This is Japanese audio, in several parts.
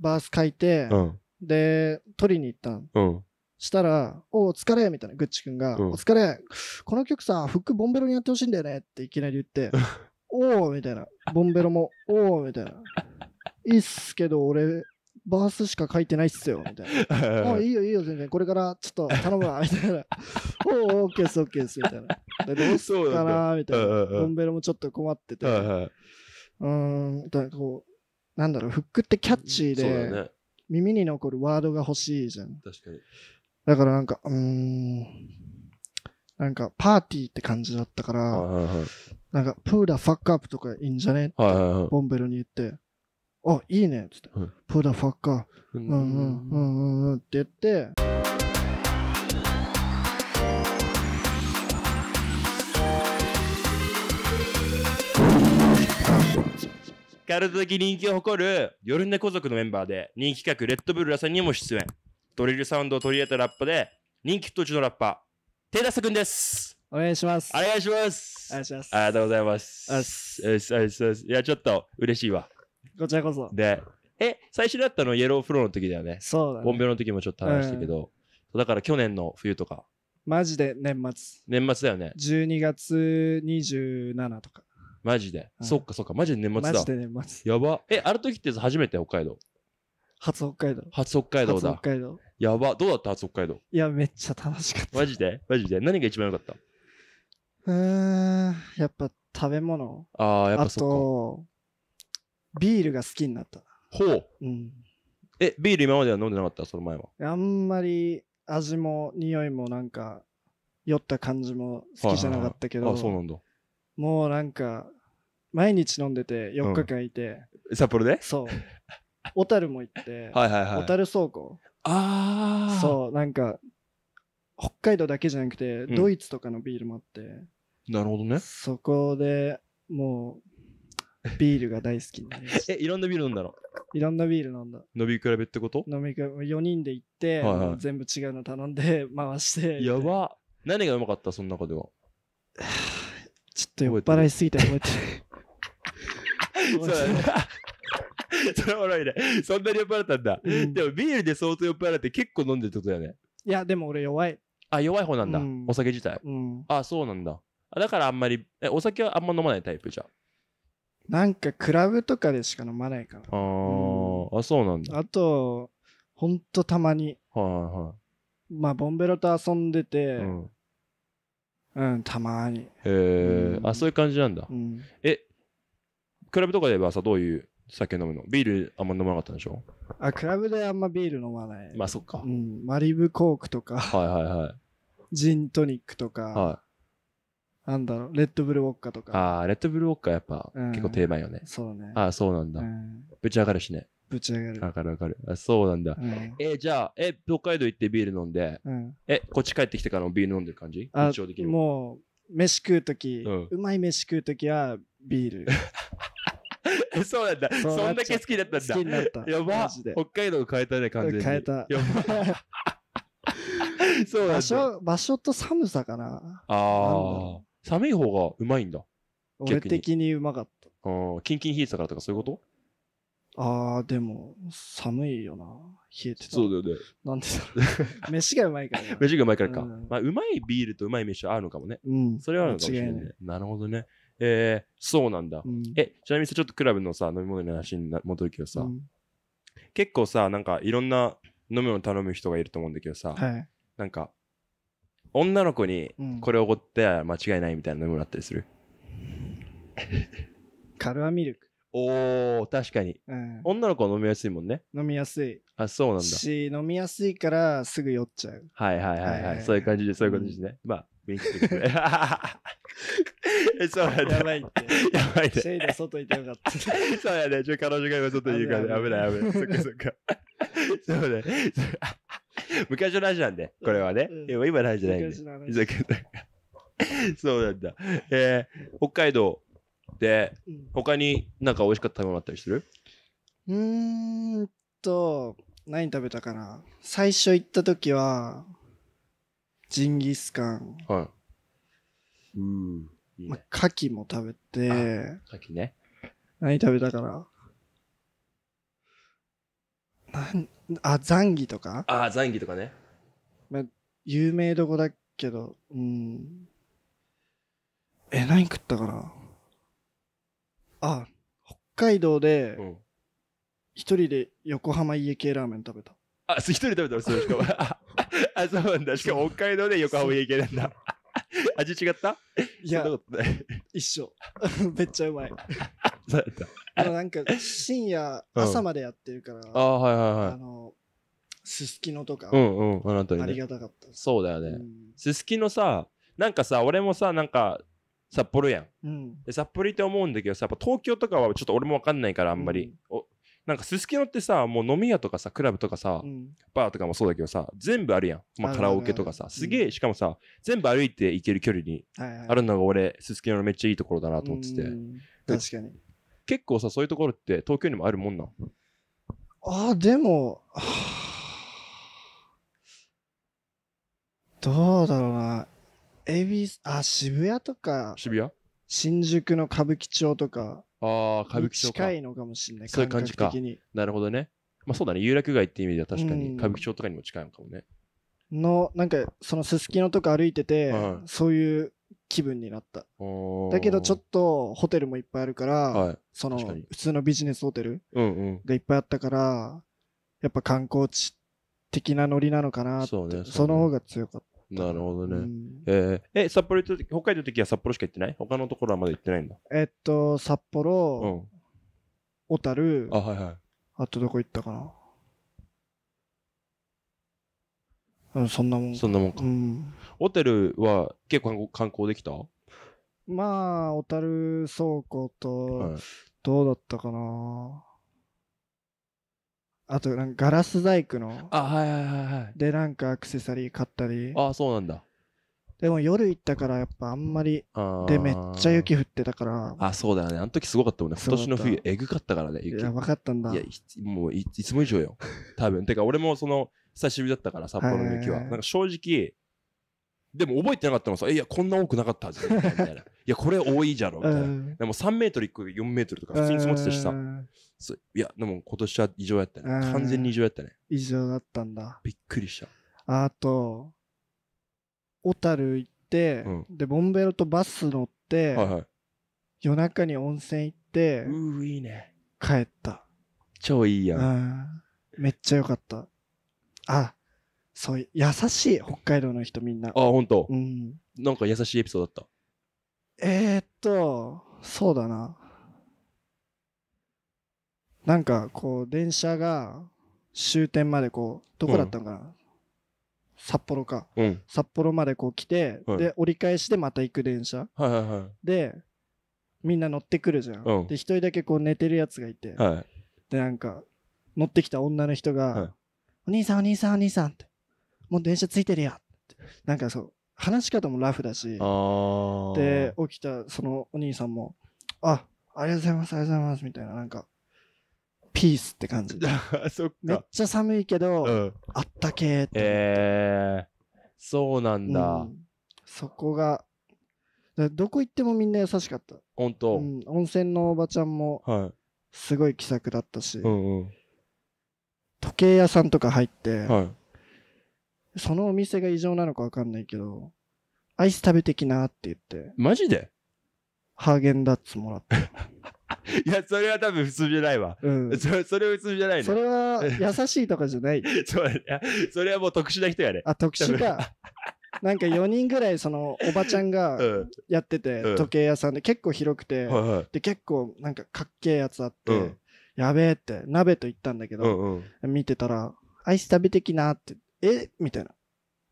バース書いて、うんで、取りに行ったんうんしたら、おお、疲れみたいな、っちく君が、うんお疲れ、この曲さ、フックボンベロにやってほしいんだよねっていきなり言って、おおみたいな、ボンベロも、おおみたいな、いいっすけど、俺、バースしか書いてないっすよ、みたいな。あいいよいいよ全然これからちょっと頼むわ みたいなおお、オッケーっすオッケーっすみたいなでどうすっそうかなみたいなボンベロもちょっと困っててうはいーんみたいなこなんだろうフックってキャッチーでね耳に残るワードが欲しいじゃん確かにだからなんかうーんなんかパーティーって感じだったから、はいはいなんかプーダファックアップとかいいんじゃねってはいはいはいボンベルに言ってあいいねっつって、プーダファックアップうんうんうんんうんうんって言ってカル的人気を誇る夜猫族のメンバーで人気企画レッドブルラさんにも出演。ドリルサウンドを取り入れたラッパで人気途中のラッパー、テイダス君です。お願いします。お願いします。お願いします。ありがとうございます。あっす。いや、ちょっと嬉しいわ。こちらこそ。で、え、最初だったのイエローフローの時だよね。そうだ、ね。ボンベの時もちょっと話したけど、うん、だから去年の冬とか。マジで年末。年末だよね。12月27とか。マジで。そっかそっか、マジで年末マジ。で年末。やば。え、ある時って初めて北海道。初北海道。初北海道初だ。北海道。やば。どうだった初北海道。いや、めっちゃ楽しかった。マジでマジで。何が一番良かったうーん、やっぱ食べ物。ああ、やっぱそっと、ビールが好きになった。ほう。うん。え、ビール今までは飲んでなかったその前は。あんまり味も匂いもなんか、酔った感じも好きじゃなかったけど、あ、そうなんだ。もうなんか、毎日飲んでて4日間いて、札幌でそう。小樽も行って、はいはいはい。小樽倉庫。ああ。そう、なんか、北海道だけじゃなくて、ドイツとかのビールもあって、なるほどね。そこでもう、ビールが大好きになりました。え、いろんなビール飲んだのいろんなビール飲んだ。飲み比べってこと飲み比べ、4人で行って、はいはい全部違うの頼んで回してやば。何がうまかったその中では。ちょっと酔っ払いすぎて覚えてる。それおもろいね。そんなに酔っ払ったんだ。うん、でもビールで相当酔っ払って結構飲んでるってことだよね。いや、でも俺弱い。あ、弱い方なんだ。うん、お酒自体。うん、あ、そうなんだ。だからあんまり、え、お酒はあんま飲まないタイプじゃ。なんかクラブとかでしか飲まないから。あ、うん、あ、そうなんだ。あと、ほんとたまに。はいはい。まあ、ボンベロと遊んでて、うん、うんたまにえーうんあそういう感じなんだうんえクラブとかでばさどういう酒飲むのビールあんま飲まなかったんでしょあクラブであんまビール飲まない、まあそっか、うん、マリブコークとかはいはいはいジントニックとか、はなんだろうレッドブルウォッカとかああレッドブルウォッカやっぱうん結構定番よねそうねああそうなんだうんぶち上がるしねぶち上がる。わかるわかる。あ、そうなんだ。うんえーじゃあ、え、北海道行ってビール飲んで、うん、え、こっち帰ってきてからもビール飲んでる感じも。う、飯食うとき、うんうまい飯食うときはビール。え そうなんだ。そそんだけ好きだったんだき。になった。やば北海道変えたね、完全に。変えたやば そう場所、場所と寒さかな。ああ。寒い方がうまいんだ。俺的にうまかった。んキンキンヒートだからとかそういうことああ、でも、寒いよな。冷えてた。そうだよね。なんでだう。飯がうまいから、飯がうまいからか。うん、まあ、うまいビールとうまい飯は合うのかもね。うん。それはあるのかもしれないね。ねなるほどね。えー、そうなんだ。うん、え、ちなみにちょっとクラブのさ、飲み物の話に戻るけどさ、うん、結構さ、なんかいろんな飲み物頼む人がいると思うんだけどさ、はい、なんか、女の子にこれおごって間違いないみたいな飲み物あったりする、カルアミルク。おお確かに、うん、女の子は飲みやすいもんね飲みやすいあそうなんだし飲みやすいからすぐ酔っちゃうはいはいはいはい、はい、そういう感じでそういう感じですね、うん、まあ勉強してくれえそうやねやばいってやばいってシェイで外いてよかった そうやねちょ彼女が今外にいるから危ない危ないそっかそっか そうね昔の話なんでこれはね、うん、今の話じゃないんでそうなんだえー、北海道、他になんか美味しかったものあったりするうんと、何食べたかな。最初行った時は、ジンギスカン。はい。うん。いいまあ、牡蠣も食べて。牡蠣ね。何食べたかな。なんあ、ザンギとかあ、ザンギとかね。まあ、有名どこだけど、うん。え、何食ったかなあ北海道で一人で横浜家系ラーメン食べたあ、一人で食べたのそれしかも。あ、そうなんだ。しかも北海道で横浜家系なんだ。味違ったいや一緒めっちゃうまいそうだったなんか深夜朝までやってるから、ああ、はいはいはい。のすすきのとか、うんうん、あありがたかったそうだよね。すすきのさ、なんかさ、俺もさ、なんか、札幌やん、うん、で札幌って思うんだけどさやっぱ東京とかはちょっと俺も分かんないからあんまり、うん、おなんかすすきのってさもう飲み屋とかさクラブとかさ、うん、バーとかもそうだけどさ全部あるやん、まあ、カラオケとかさすげえ、しかもさ全部歩いて行ける距離にあるのが俺すすきののめっちゃいいところだなと思ってて確かに結構さそういうところって東京にもあるもんなあでも どうだろうな恵比寿、あ、渋谷とか、渋谷新宿の歌舞伎町とか、ああ、歌舞伎町か。近いのかもしれない。そういう感じか。なるほどね。まあそうだね、有楽街って意味では確かに、歌舞伎町とかにも近いのかもね。の、なんか、そのすすきのとか歩いてて、そういう気分になった。だけどちょっとホテルもいっぱいあるから、はい、その普通のビジネスホテルがいっぱいあったから、うんうん、やっぱ観光地的なノリなのかなってそ、ね,、その方が強かったなるほどね。うんえー、え、札幌行った時、北海道の時は札幌しか行ってない他のところはまだ行ってないんだ。えっと、札幌、小樽、あ、はいはい。あとどこ行ったかな。うん、そんなもん。そんなもんか。うん、ホテルは結構観光できたまあ、小樽倉庫と、どうだったかな。あとなんかガラス細工のあ、はいはいはいはい。でなんかアクセサリー買ったりあ、そうなんだ。でも夜行ったからやっぱあんまりでめっちゃ。雪降ってたからあ、そうだよね。あの時すごかったもんね。今年の冬、えぐかったからね、雪。いやばかったんだや、いや、もういいつも以上よ。多分。てか、俺もその、久しぶりだったから、札幌の雪は。はいはいはいなんか正直、でも覚えてなかったのさ、え、いや、こんな多くなかったはずみたいな。いや、これ多いじゃろ、みたいな。うでも3メートル1個4メートルとか普通に積もってたしさ。いや、でも今年は異常やったね。完全に異常やったね。異常だったんだ。びっくりした。あと、小樽行って、で、ボンベロとバス乗って、夜中に温泉行って、うー、いいね。帰った。超いいやん。めっちゃよかった。あ、そう優しい北海道の人みんなあ本当。うんなんか優しいエピソードだった。えー、っとそうだななんかこう電車が終点までこうどこだったのかな、札幌かうん札幌までこう来て、で折り返しでまた行く電車はいはいはでみんな乗ってくるじゃん、うんで一人だけこう寝てるやつがいて、はいでなんか乗ってきた女の人が「はいお兄さんお兄さんお兄さん」ってもう電車ついてるやなんかそう、話し方もラフだし、で、起きたそのお兄さんも、あ、ありがとうございます、ありがとうございます、みたいな、なんか、ピースって感じ。めっちゃ寒いけど、うん、あったけって。えー、そうなんだ。うん、そこが、どこ行ってもみんな優しかった。本当、うん、温泉のおばちゃんも、すごい気さくだったし、はいうんうん、時計屋さんとか入って、はいそのお店が異常なのかわかんないけど、アイス食べてきなって言って、マジでハーゲンダッツもらって。いや、それは多分普通じゃないわ。うん。それ、それは普通じゃないね。それは 優しいとかじゃない。そうそれはもう特殊な人やね。あ、特殊か。なんか4人ぐらいそのおばちゃんが やってて、うん、時計屋さんで結構広くて、はいで結構なんかかっけえやつあって、うん、やべえって鍋と言ったんだけど、うんうん、見てたらアイス食べてきなってえみたいな。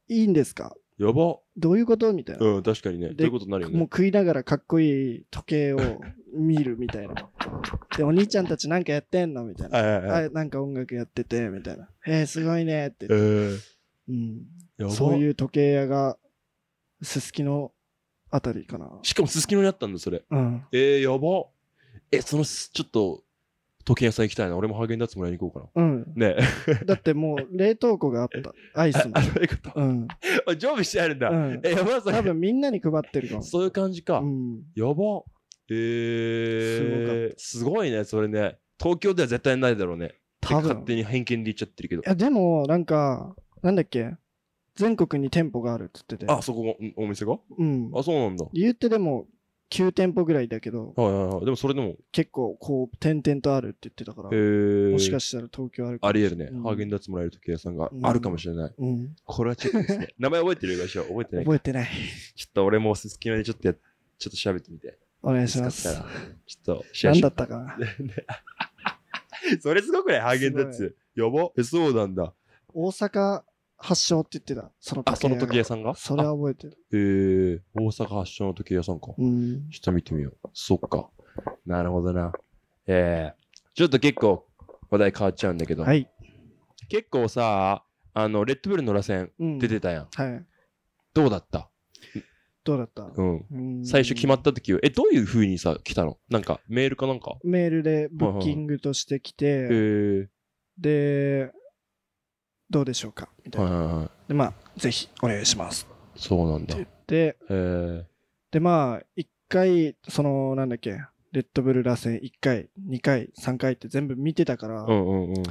いいんですかやば。どういうことみたいな。うん、確かにね。どういうことになるよね。もう食いながらかっこいい時計を 見るみたいな。で、お兄ちゃんたちなんかやってんのみたいな。はいはいはいなんか音楽やってて、みたいな。えー、すごいねって。えー、うん。そういう時計屋が、すすきのあたりかな。しかもすすきのにあったんだ、それ。うん。えー、やば。え、そのす、ちょっと、時計屋さん行きたいな。俺もハーゲンダッツもらいに行こうかな。うん。ね だってもう冷凍庫があった。アイスもあ、。そういうこと。常備してあるんだ。え、やばそ多分みんなに配ってるかも。そういう感じか。やば。えー、すごいね、それね。東京では絶対ないだろうね。勝手に偏見で言っちゃってるけどい。や、でも、なんか、なんだっけ全国に店舗があるっつってて。あ、そこもお店がうん。あ、そうなんだ。言ってでも、9店舗ぐらいだけど、はいはいはい。でもそれでも、結構こう、点々とあるって言ってたから、えもしかしたら東京あるかもありえるね。ハーゲンダッツもらえる時計屋さんがあるかもしれない。うん。これはちょっとですね。名前覚えてるでしょ覚えてない覚えてない。ちょっと俺もおすすきでちょっとや、ちょっと調べてみて。お願いします。ちょっとシェア何だったかな。それすごくないハーゲンダッツ。やばえ、そうなんだ。大阪発祥って言ってた。その時計あ、その時計屋さんがそれは覚えてる。ええー、大阪発祥の時計屋さんか。うん。下見てみよう。そっか。なるほどな。ええー、ちょっと結構話題変わっちゃうんだけど。はい。結構さ、あの、レッドブルの螺旋出てたやん。うん、はい。どうだったどうだったうん。最初決まった時は、え、どういうふうにさ、来たのなんか、メールかなんかメールでブッキングとして来て、はいはい、で、どうでしょうかみたいな。はいはいはいで、まあ、ぜひお願いしますっそうなんてだ。言って、え。で、まあ、一回、その、なんだっけ、レッドブル螺旋1回、2回、3回って全部見てたから、うんうんうん。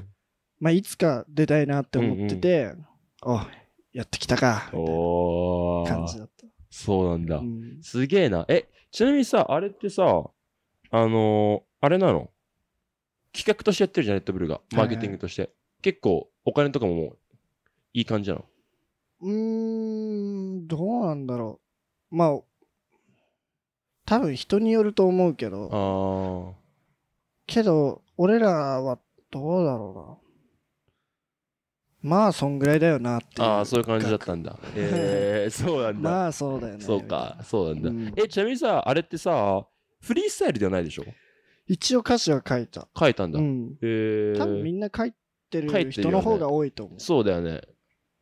まあ、いつか出たいなって思ってて、おやってきたか、みたいおな感じだったそうなんだう。んすげえな。え、ちなみにさ、あれってさ、あのーあれなの企画としてやってるじゃん、レッドブルが。マーケティングとして。結構お金とかももういい感じなのうーん、どうなんだろう。まあ、多分人によると思うけど、あけど、俺らはどうだろうな。まあ、そんぐらいだよなっていう。ああそういう感じだったんだ。えー、そうなんだ。まあ、そうだよね。そうか、そうなんだ。うんえ、ちなみにさ、あれってさ、フリースタイルではないでしょ一応歌詞は書いた。書いたんだ。うん。え多分みんな書いってる人の方が多いと思う。ね、そうだよね。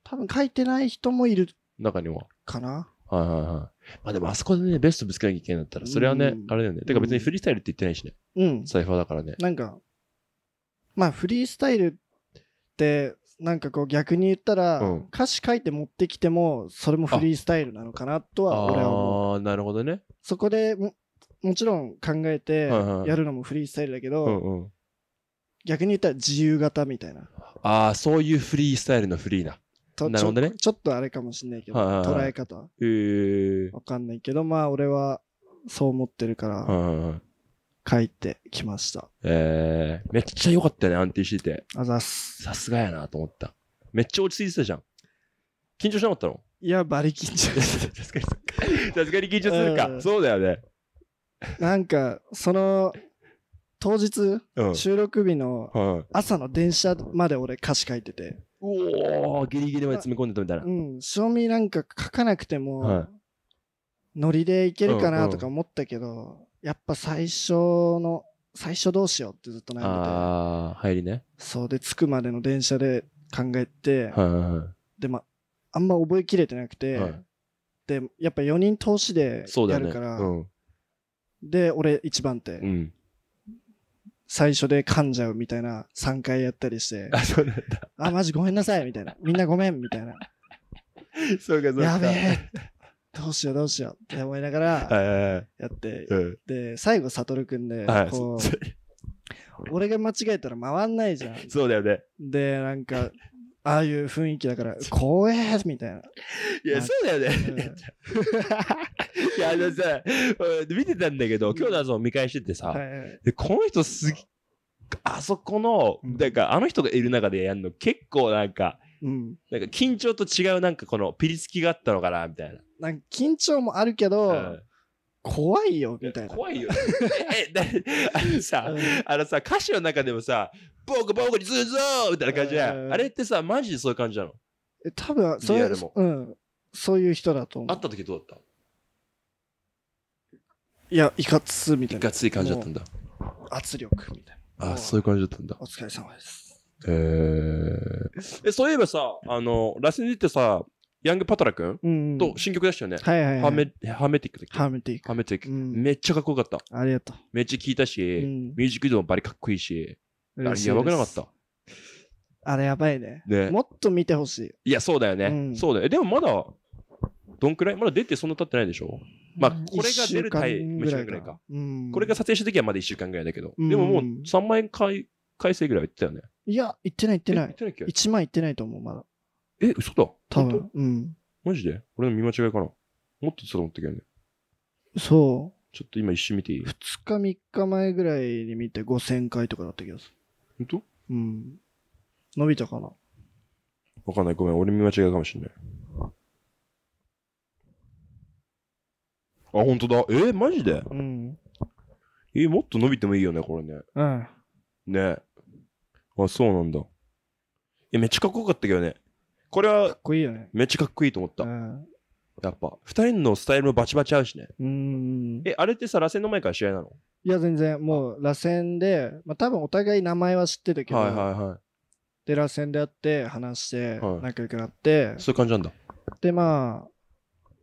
多分書いてない人もいる。中には。かなはいはいはい。まあでもあそこでね、ベストぶつけなきゃいけないんだったら、それはね、うん、あれだよね。てか別にフリースタイルって言ってないしね。うん。サイファーだからね。なんか、まあフリースタイルって、なんかこう逆に言ったら、うん、歌詞書いて持ってきても、それもフリースタイルなのかなとは俺は思う。ああ、なるほどね。そこでも、もちろん考えてやるのもフリースタイルだけど、うんうん、逆に言ったら自由型みたいな。ああ、そういうフリースタイルのフリーな。なるほどねちょ。っとあれかもしんないけど、捉え方。わ、えー、かんないけど、まあ俺はそう思ってるから、帰っ書いてきました。ええー、めっちゃ良かったね、安定してて。あざす。さすがやなと思った。めっちゃ落ち着いてたじゃん。緊張しなかったのいや、バリ緊張してた。に緊張するか。そうだよね。なんか、その、当日、収録日の朝の電車まで俺歌詞書いてて。おおギリギリまで詰め込んでたみたいな。うん。賞味なんか書かなくても、はい、ノリでいけるかなとか思ったけど、うんうん、やっぱ最初の、最初どうしようってずっと悩んでて。ああ、入りね。そうで、着くまでの電車で考えて、はいはいはい、で、ま、あんま覚えきれてなくて、はい、で、やっぱ4人通しでやるから、ねうん、で、俺1番手。うん最初で噛んじゃうみたいな3回やったりして、あ、そうなんだ。あ、マジごめんなさいみたいな。みんなごめんみたいな。そうかそうか。やべえ。どうしようどうしようって思いながらやって、で、最後、悟くんで、こ う、俺が間違えたら回んないじゃん。そうだよね。で、なんか、ああいう雰囲気だから、怖えみたいな。いや、そうだよね。いや、あのさ、見てたんだけど、今日の朝も見返しててさ、この人すぎ、あそこの、なんかあの人がいる中でやるの結構なんか、うん、なんか緊張と違うなんかこのピリつきがあったのかなみたいな。なんか緊張もあるけど、怖いよみたいな。怖いよ。え、だあのさ、あのさ、歌詞の中でもさ、ボグボグにするぞみたいな感じや、えー、あれってさ、マジでそういう感じなのえ、多分、そういう、うん。そういう人だと思う。会った時どうだったいや、いかつみたいな。いかつい感じだったんだ。圧力みたいな。あ、そういう感じだったんだ。お疲れ様です。えー、え、そういえばさ、あの、ラスンジってさ、ヤングパトラ君、うんと新曲出したよね。はいはいはい、ハメ、ハメティックだっけハメティック。ハメティック、うん、めっちゃかっこよかった。ありがとう。めっちゃ聴いたし、うん、ミュージックビデオもバリかっこいいし。あれやばくなかった。あれやばいね。ねもっと見てほしい。いや、そうだよね。うんそうだよ。でもまだ、どんくらいまだ出てそんな経ってないでしょまあ、これが出るタイム間ぐらいか。うんこれが撮影した時はまだ1週間ぐらいだけど、うんでももう3万円回回生ぐらいは言ってたよね。いや、行ってない行ってない。言ってないっ1万行ってないと思う、まだ。え、嘘だ。多分。うん。マジで俺の見間違いかな。もっとたと思ったけどね。そう。ちょっと今一瞬見ていい。2日3日前ぐらいに見て5000回とかだった気がす本当うん。伸びたかな。わかんない。ごめん。俺見間違いかもしんない。あ、本当だ。えーマジでうん。えーもっと伸びてもいいよね、これね。うん。ねあ、そうなんだ。え、めっちゃかっこよかったけどね。これは、かっこいいよね。めっちゃかっこいいと思った。うん。やっぱ。二人のスタイルもバチバチ合うしね。うん。え、あれってさ、螺旋の前から試合なのいや、全然、もう、螺旋で、まあ、多分お互い名前は知ってたけど、はいはいはで、螺旋で会って、話して仲良くなって、い。そういう感じなんだ。で、まあ、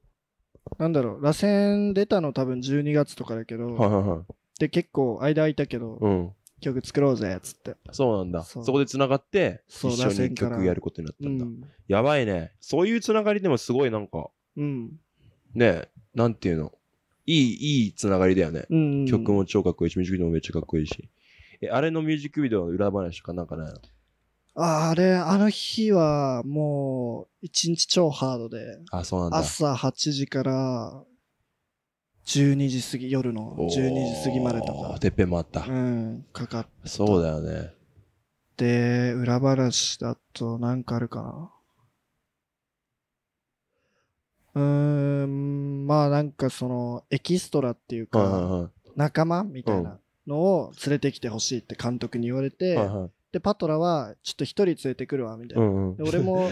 なんだろう、螺旋出たの多分12月とかだけど、はいはいはい。で、結構間空いたけど、うん。曲作ろうぜ、っつって。そうなんだ。そそこで繋がって、そ一緒にか曲やることになったんだ。ん。やばいね。そういう繋がりでもすごいなんか、うん。ねえ、なんていうの。いい、いいつながりだよね。うん、曲も超かっこいいし、ミュージックビデオもめっちゃかっこいいし。え、あれのミュージックビデオの裏話とかなんかないのああれ、あの日はもう一日超ハードで。あ、そうなんだ。朝8時から12時過ぎ、夜の12時過ぎまでとか。てっぺんもあった。うん、かかった。そうだよね。で、裏話だとなんかあるかな。うーん、まあなんかその、エキストラっていうか、仲間みたいなのを連れてきてほしいって監督に言われて、で、パトラは、ちょっと一人連れてくるわ、みたいうな。んうん。俺も、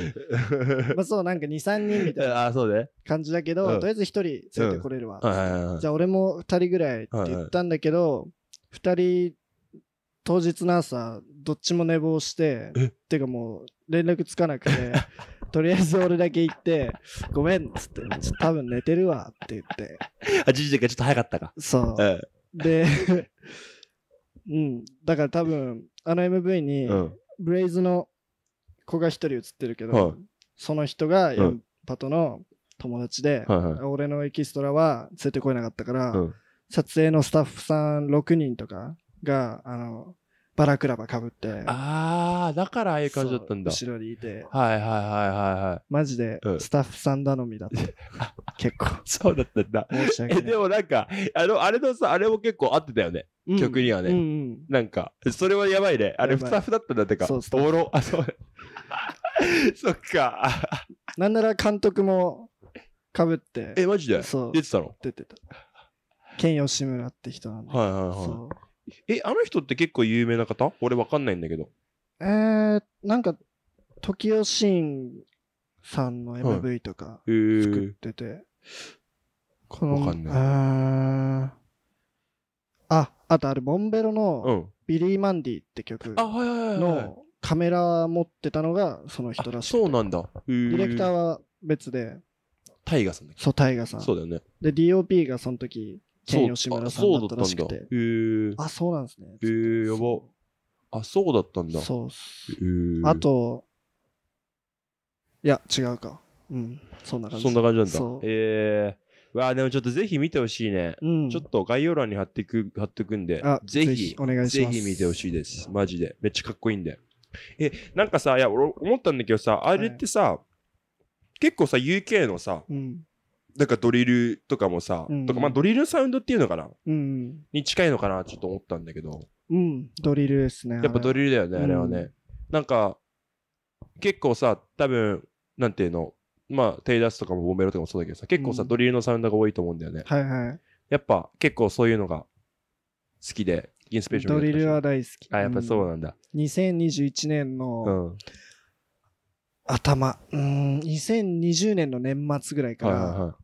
まあそう、なんか2、3人みたいな感じだけど、とりあえず一人連れてこれるわ。じゃあ俺も2人ぐらいって言ったんだけど、二2人、当日の朝、どっちも寝坊して、っていうかもう連絡つかなくて、とりあえず俺だけ行って、ごめんっつって、多分寝てるわって言って。あ、じじがちょっと早かったか。そう。うん、で、うん、だから多分、あの MV に、ブレイズの子が一人映ってるけど、うん、その人がヨンパトの友達で、うんはいはい、俺のエキストラは連れてこえなかったから、撮影のスタッフさん6人とかが、あの、バラクラバかぶって。ああ、だからああいう感じだったんだ。後ろにいて。はいはいはいはいはい。マジで、スタッフさん頼みだって。結構。そうだったんだ。申し訳ない。でもなんか、あの、あれのさ、あれも結構合ってたよね。曲にはね、うんなんか、それはやばいね。あれ、スタッフだったんだってか。そう、そう。ッあ、そう。そっか。なんなら監督もかぶって。え、マジでそう。出てたの出てた。ケン吉村って人なんで。はいはいはい。そうえ、あの人って結構有名な方俺わかんないんだけど。えー、なんか、時吉慎さんの MV とか作ってて、この、わかんないああ、とあれ、ボンベロのビリー・マンディって曲のカメラ持ってたのがその人らしくてそうなんだ。デディレクターは別で、タイガさんだっそう、タイガさん。そうだよね。で、DOP がその時、そ吉村さんだったらしくて。あ、そうなんですね。ええ、やば。あ、そうだったんだ。そうっす。あと、いや、違うか。うん。そんな感じ。そんな感じなんだ。ええー。わあ、でもちょっとぜひ見てほしいね、うん。ちょっと概要欄に貼ってく、貼ってくんで、ぜひ、お願いします。ぜひ見てほしいです。マジで。めっちゃかっこいいんで。え、なんかさ、いや、俺思ったんだけどさ、あれってさ、はい、結構さ、UK のさ、うんなんかドリルとかもさ、うんとか、まあドリルサウンドっていうのかなうん。に近いのかなちょっと思ったんだけど、うん。ドリルですね。やっぱドリルだよね、あれはね。うんなんか、結構さ、多分、なんていうの、まあ、テイダスとかもボメロとかもそうだけどさ、結構さ、うんドリルのサウンドが多いと思うんだよね。はいはやっぱ、結構そういうのが好きで、インスピレーションドリルは大好き。あ、やっぱそうなんだ。うん。2021年の、うん。頭、うん、2020年の年末ぐらいから、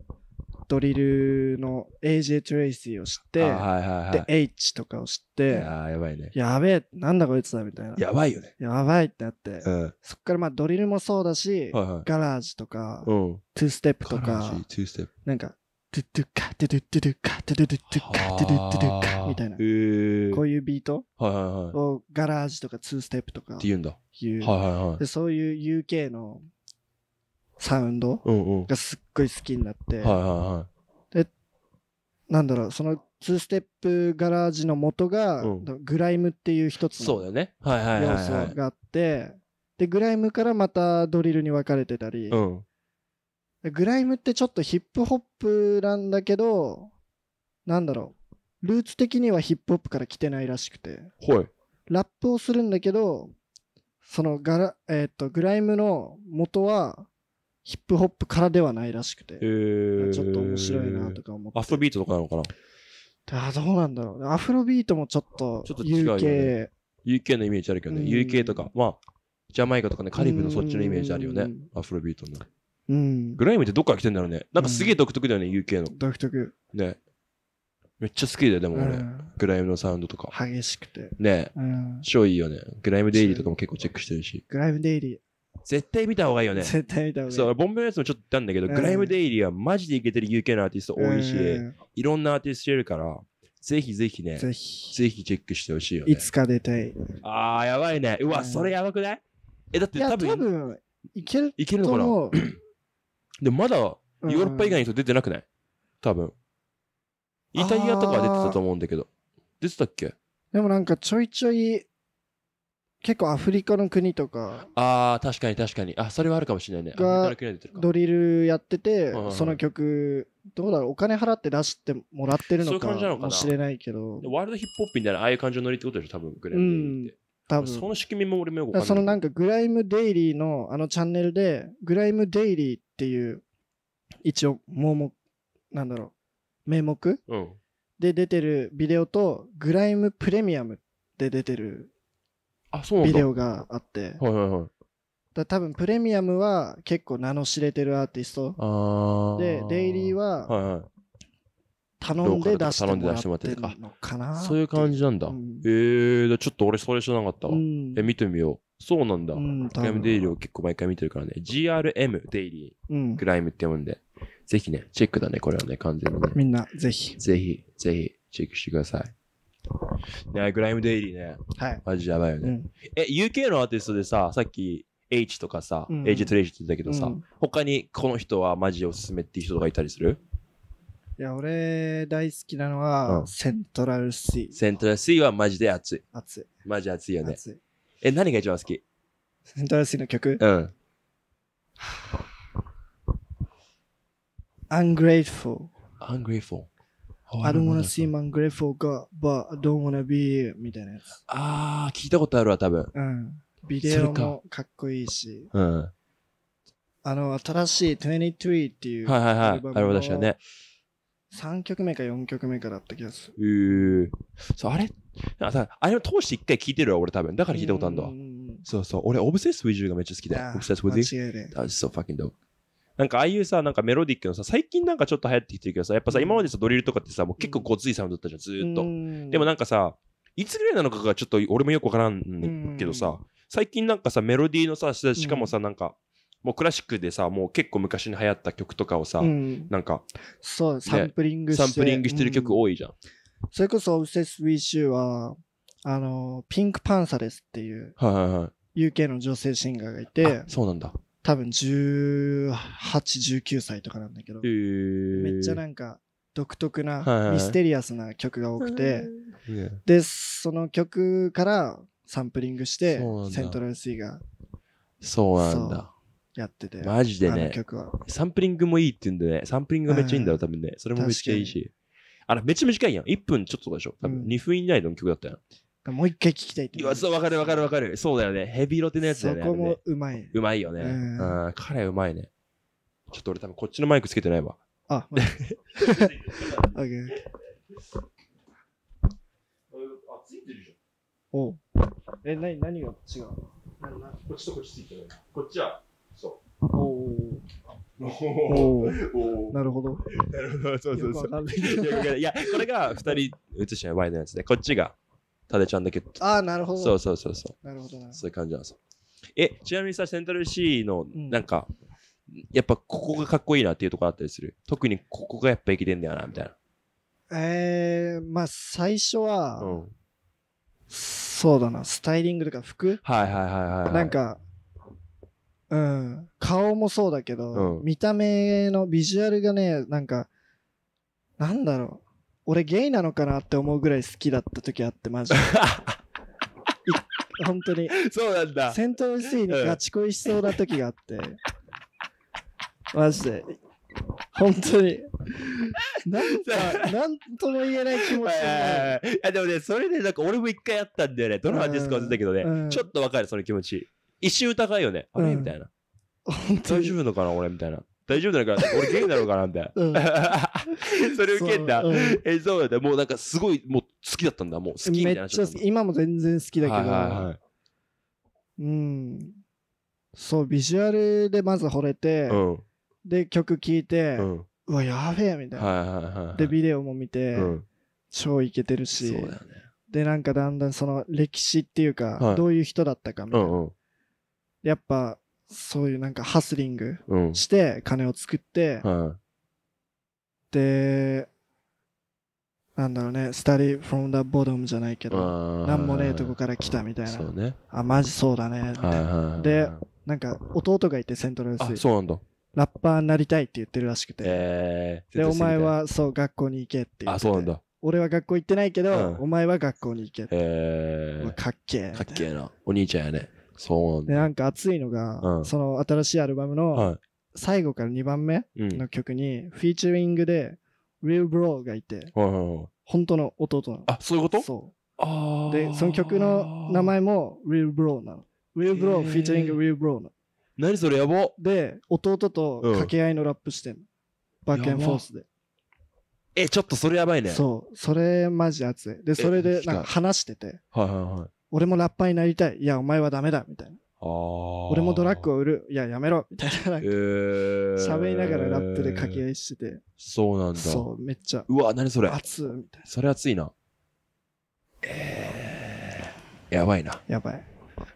ドリルの AJ トレイシーを知って、はいはいはい、で、H とかを知って、ややばいね。やべえ、なんだこいつだみたいな。やばいよね。やばいってなって、うん、そっからまあドリルもそうだし、はいはい、ガラージとか、うん、トゥーステップとか、トゥーステップなんかゥッドゥッカ、ドゥドゥッドゥドゥッカ、ドゥドゥドゥドゥカ、ドゥドゥドゥドゥカ、みたいな。こういうビートをガラージとかツーステップとか。って言うんだ。いう。で、そういう UK のサウンドがすっごい好きになって。はははいいい。で、なんだろう、そのツーステップガラージの元が、グライムっていう一つそうだね。ははいい。要素があって、で、グライムからまたドリルに分かれてたり。うんグライムってちょっとヒップホップなんだけど、なんだろう。ルーツ的にはヒップホップから来てないらしくて。はい。ラップをするんだけど、そのガラ、えっ、ー、と、グライムの元は、ヒップホップからではないらしくて。えー、ちょっと面白いなとか思って。アフロビートとかなのかなあ、どうなんだろう。アフロビートもちょっと、ちょっと違う、ね、UK。UK のイメージあるけどね。UK とか、まあ、ジャマイカとかね、カリブのそっちのイメージあるよね。アフロビートの。うん。グライムってどっから来てんだろうね。なんかすげえ独特だよね、うん、UK の。独特。ね。めっちゃ好きだよ、でも俺、うん。グライムのサウンドとか。激しくて。ねえ。うん。超いいよね。グライムデイリーとかも結構チェックしてるし。グライムデイリー。絶対見た方がいいよね。絶対見た方がいい。そう、ボンベのやつもちょっと言ったんだけど、うん、グライムデイリーはマジでいけてる UK のアーティスト多いし、いろんなアーティストいるから、ぜひぜひね、ぜひ、ぜひチェックしてほしいよ、ね、いつか出たい。あー、やばいね。うわ、それやばくないえ、だって多分。い多分、いけるいけるのかなで、まだヨーロッパ以外の人出てなくない、うん、多分。イタリアとかは出てたと思うんだけど。出てたっけでもなんかちょいちょい、結構アフリカの国とか。ああ、確かに確かに。あ、それはあるかもしれないね。がドリルやってて、その曲、どうだろう、お金払って出してもらってるのかもしれないけど。ワールドヒップホップみたいな、ああいう感じのノリってことでしょ、多分、グレープって。うん多分。その仕組みも俺もよくかんない。そのなんかグライムデイリーのあのチャンネルで、グライムデイリーっていう一応盲目、なんだろう、名目、うん、で出てるビデオと、グライムプレミアムで出てるビデオがあって、はいはいはい。だ多分プレミアムは結構名の知れてるアーティストでデイリーは頼んで出してもらってるのかなそういう感じなんだ。うん、えー、ちょっと俺それ知らなかったわ。うん、え、見てみよう。そうなんだ。うん、クライムデイリーを結構毎回見てるからね。GRM デイリー。グライムって読むんで。ぜひね、チェックだね、これはね、完全に、ね。みんな、ぜひ。ぜひ、ぜひ、チェックしてください。ねグライムデイリーね。はい。マジやばいよね。うん、え、UK のアーティストでさ、さっき H とかさ、うん、H トレイジって言ったけどさ、うん、他にこの人はマジおすすめっていう人がいたりするいや、俺、大好きなのうは、んセントラルシー。セントラルシーはマジで熱い。熱い。マジ熱いよね。熱い。え、何が一番好きセントラルシーの曲、うん。Ungrateful。Ungrateful. I don't wanna seem ungrateful, God, but I don't wanna be you. みたいなやつ。あー、聞いたことあるわ、多分。うん。ビデオもかっこいいし、うん。あの、新しい23っていいうはいはい。はい。バムもあれも出したね。3曲目か4曲目かだった気がする。へえー。そう、あれあさあれを通して一回聞いてるわ、俺多分。だから聞いたことあるんだわ。そうそう。俺、オブセス with you がめっちゃ好きだよ。オブセス with you? 間違いない。That's so f u i d o e なんかああいうさ、なんかメロディックのさ、最近なんかちょっと流行ってきてるけどさ、やっぱさ、今までさ、ドリルとかってさ、もう結構ごついサウンドだったじゃん、ずーっと。うん、でもなんかさ、いつぐらいなのかがちょっと俺もよくわからんけどさ、うん、最近なんかさ、メロディーのさ、しかもさ、なんか、もうクラシックでさ、もう結構昔に流行った曲とかをさ、うん、なんか、そう、サンプリングして。サンプリングしてる曲多いじゃん。うん、それこそ、ウセス・ウィッシュは、あの、ピンク・パンサレスっていう、はいはいはい、UK の女性シンガーがいて、そうなんだ。多分18、19歳とかなんだけど、えー、めっちゃなんか、独特なミステリアスな曲が多くて、でその曲からサンプリングしてセントラルシーがそうなんだやってて。マジでね。曲は。サンプリングもいいって言うんでね。サンプリングがめっちゃいいんだよ、多分ね。それもめっちゃいいし。あれ、めっちゃ短いやん。1分ちょっとでしょ。多分ん2分以内の曲だったやん。もう一回聞きたいっていや、そう、わかるわかるわかる。そうだよね。ヘビロテのやつだよね。そこもうまい。うまいよね。ううん彼うまいね。ちょっと俺多分こっちのマイクつけてないわ。あ、まあ オあ、ついてるじおうえ、な何が違うのこっちとこっちついてる。こっちはなるほど。なるほど、そうそうそう。いや、これが2人映しないワイドのやつで、こっちがタデちゃんだけ。ああ、なるほど。そうそうそうそう。なるほど、ね、そういう感じなんですよ。え、ちなみにさ、セントル C の、なんか、うん、やっぱここがかっこいいなっていうところあったりする。特にここがやっぱ生きてんだよな、みたいな。えー、まあ最初は、うん、そうだな、スタイリングとか服はいはいはいはい、はい、なんか、うん。顔もそうだけど、うん見た目のビジュアルがね、なんか、なんだろう。俺ゲイなのかなって思うぐらい好きだった時あって、マジで。本当に。そうなんだ。センシーにガチ恋しそうな時があって。マジで。本当に。なんか、なんとも言えない気持ち いやでもね、それでなんか俺も一回やったんだよね。どの話ですか忘れたけどね、ちょっとわかる、その気持ち。一瞬疑いよね。あれ、うん、みたいな。大丈夫のかな俺みたいな。大丈夫なのかな俺ゲイなだかなか、な。うん、それ受けんだ。そう,、えそうだった。もうなんかすごい、もう好きだったんだ。もう好きみたいな。めっちゃ好き。今も全然好きだけど。はいはいはい、うん。そう、ビジュアルでまず惚れて、うん、で、曲聴いて、うん、うわ、やべえみたいな、で、ビデオも見て、うん、超イケてるし、ね、で、なんかだんだんその歴史っていうか、はい、どういう人だったかみたいな。うんうんやっぱそういうなんかハスリングうん。して金を作って、はでなんだろうね「study from the bottom」じゃないけどなんもねえとこから来たみたいなそうね。あマジそうだねって、はいでなんか弟がいてセントラルスイあ、そうなんだ。ラッパーになりたいって言ってるらしくて、えー。でお前はそう学校に行けって言ってあ、そうなんだ。俺は学校行ってないけど、うんお前は学校に行けって、えー。かっけえかっけえな。お兄ちゃんやね。そうなんだ。で、なんか熱いのが、うんその新しいアルバムの最後から2番目の曲に、フィーチャリングで、Real Bro がいて、本当の弟なの。あ、そういうことそう。で、その曲の名。前も Real Bro なの。Real Bro、ーフィーチャリング Real Bro なの。何それやばで、弟と掛け合いのラップしてんの。バックエンフォースで。え、ちょっとそれやばいね。そう。それマジ熱い。で、それで、なんか話してて。はいはいはい。俺もラッパーになりたい。いや、お前はダメだ。みたいな。俺もドラッグを売る。いや、やめろ。みたいな。喋、えー、りながらラップで掛け合いしてて。そうなんだ。そう、めっちゃ。うわ、何それ。熱みたいな。それ熱いな。えー、やばいな。やばい。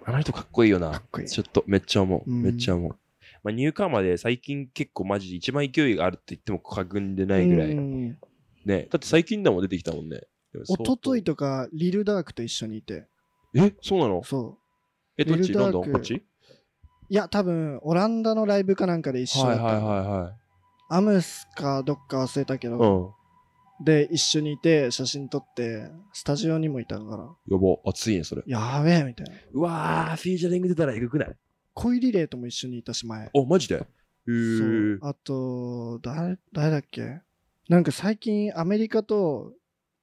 あの人かっこいいよな。かっこいい。ちょっと、めっちゃ思う。うん、めっちゃ思う。まあ、ニューカーまで最近結構マジで一番勢いがあるって言っても過言でないぐらい。ね、だって最近でも出てきたもんね。一昨日とか、リルダークと一緒にいて。え、そうなのそう。え、どっちロンドンこっちいや、多分、オランダのライブかなんかで一緒だった。はいはいはいはい。アムスかどっか忘れたけど、うん、で、一緒にいて、写真撮って、スタジオにもいたから。やば、熱いね、それ。やべえ、みたいな。うわー、フィーチャリング出たらえぐくない恋リレーとも一緒にいたしまえ。お、マジでそう。あと、誰、誰だっけなんか最近アメリカと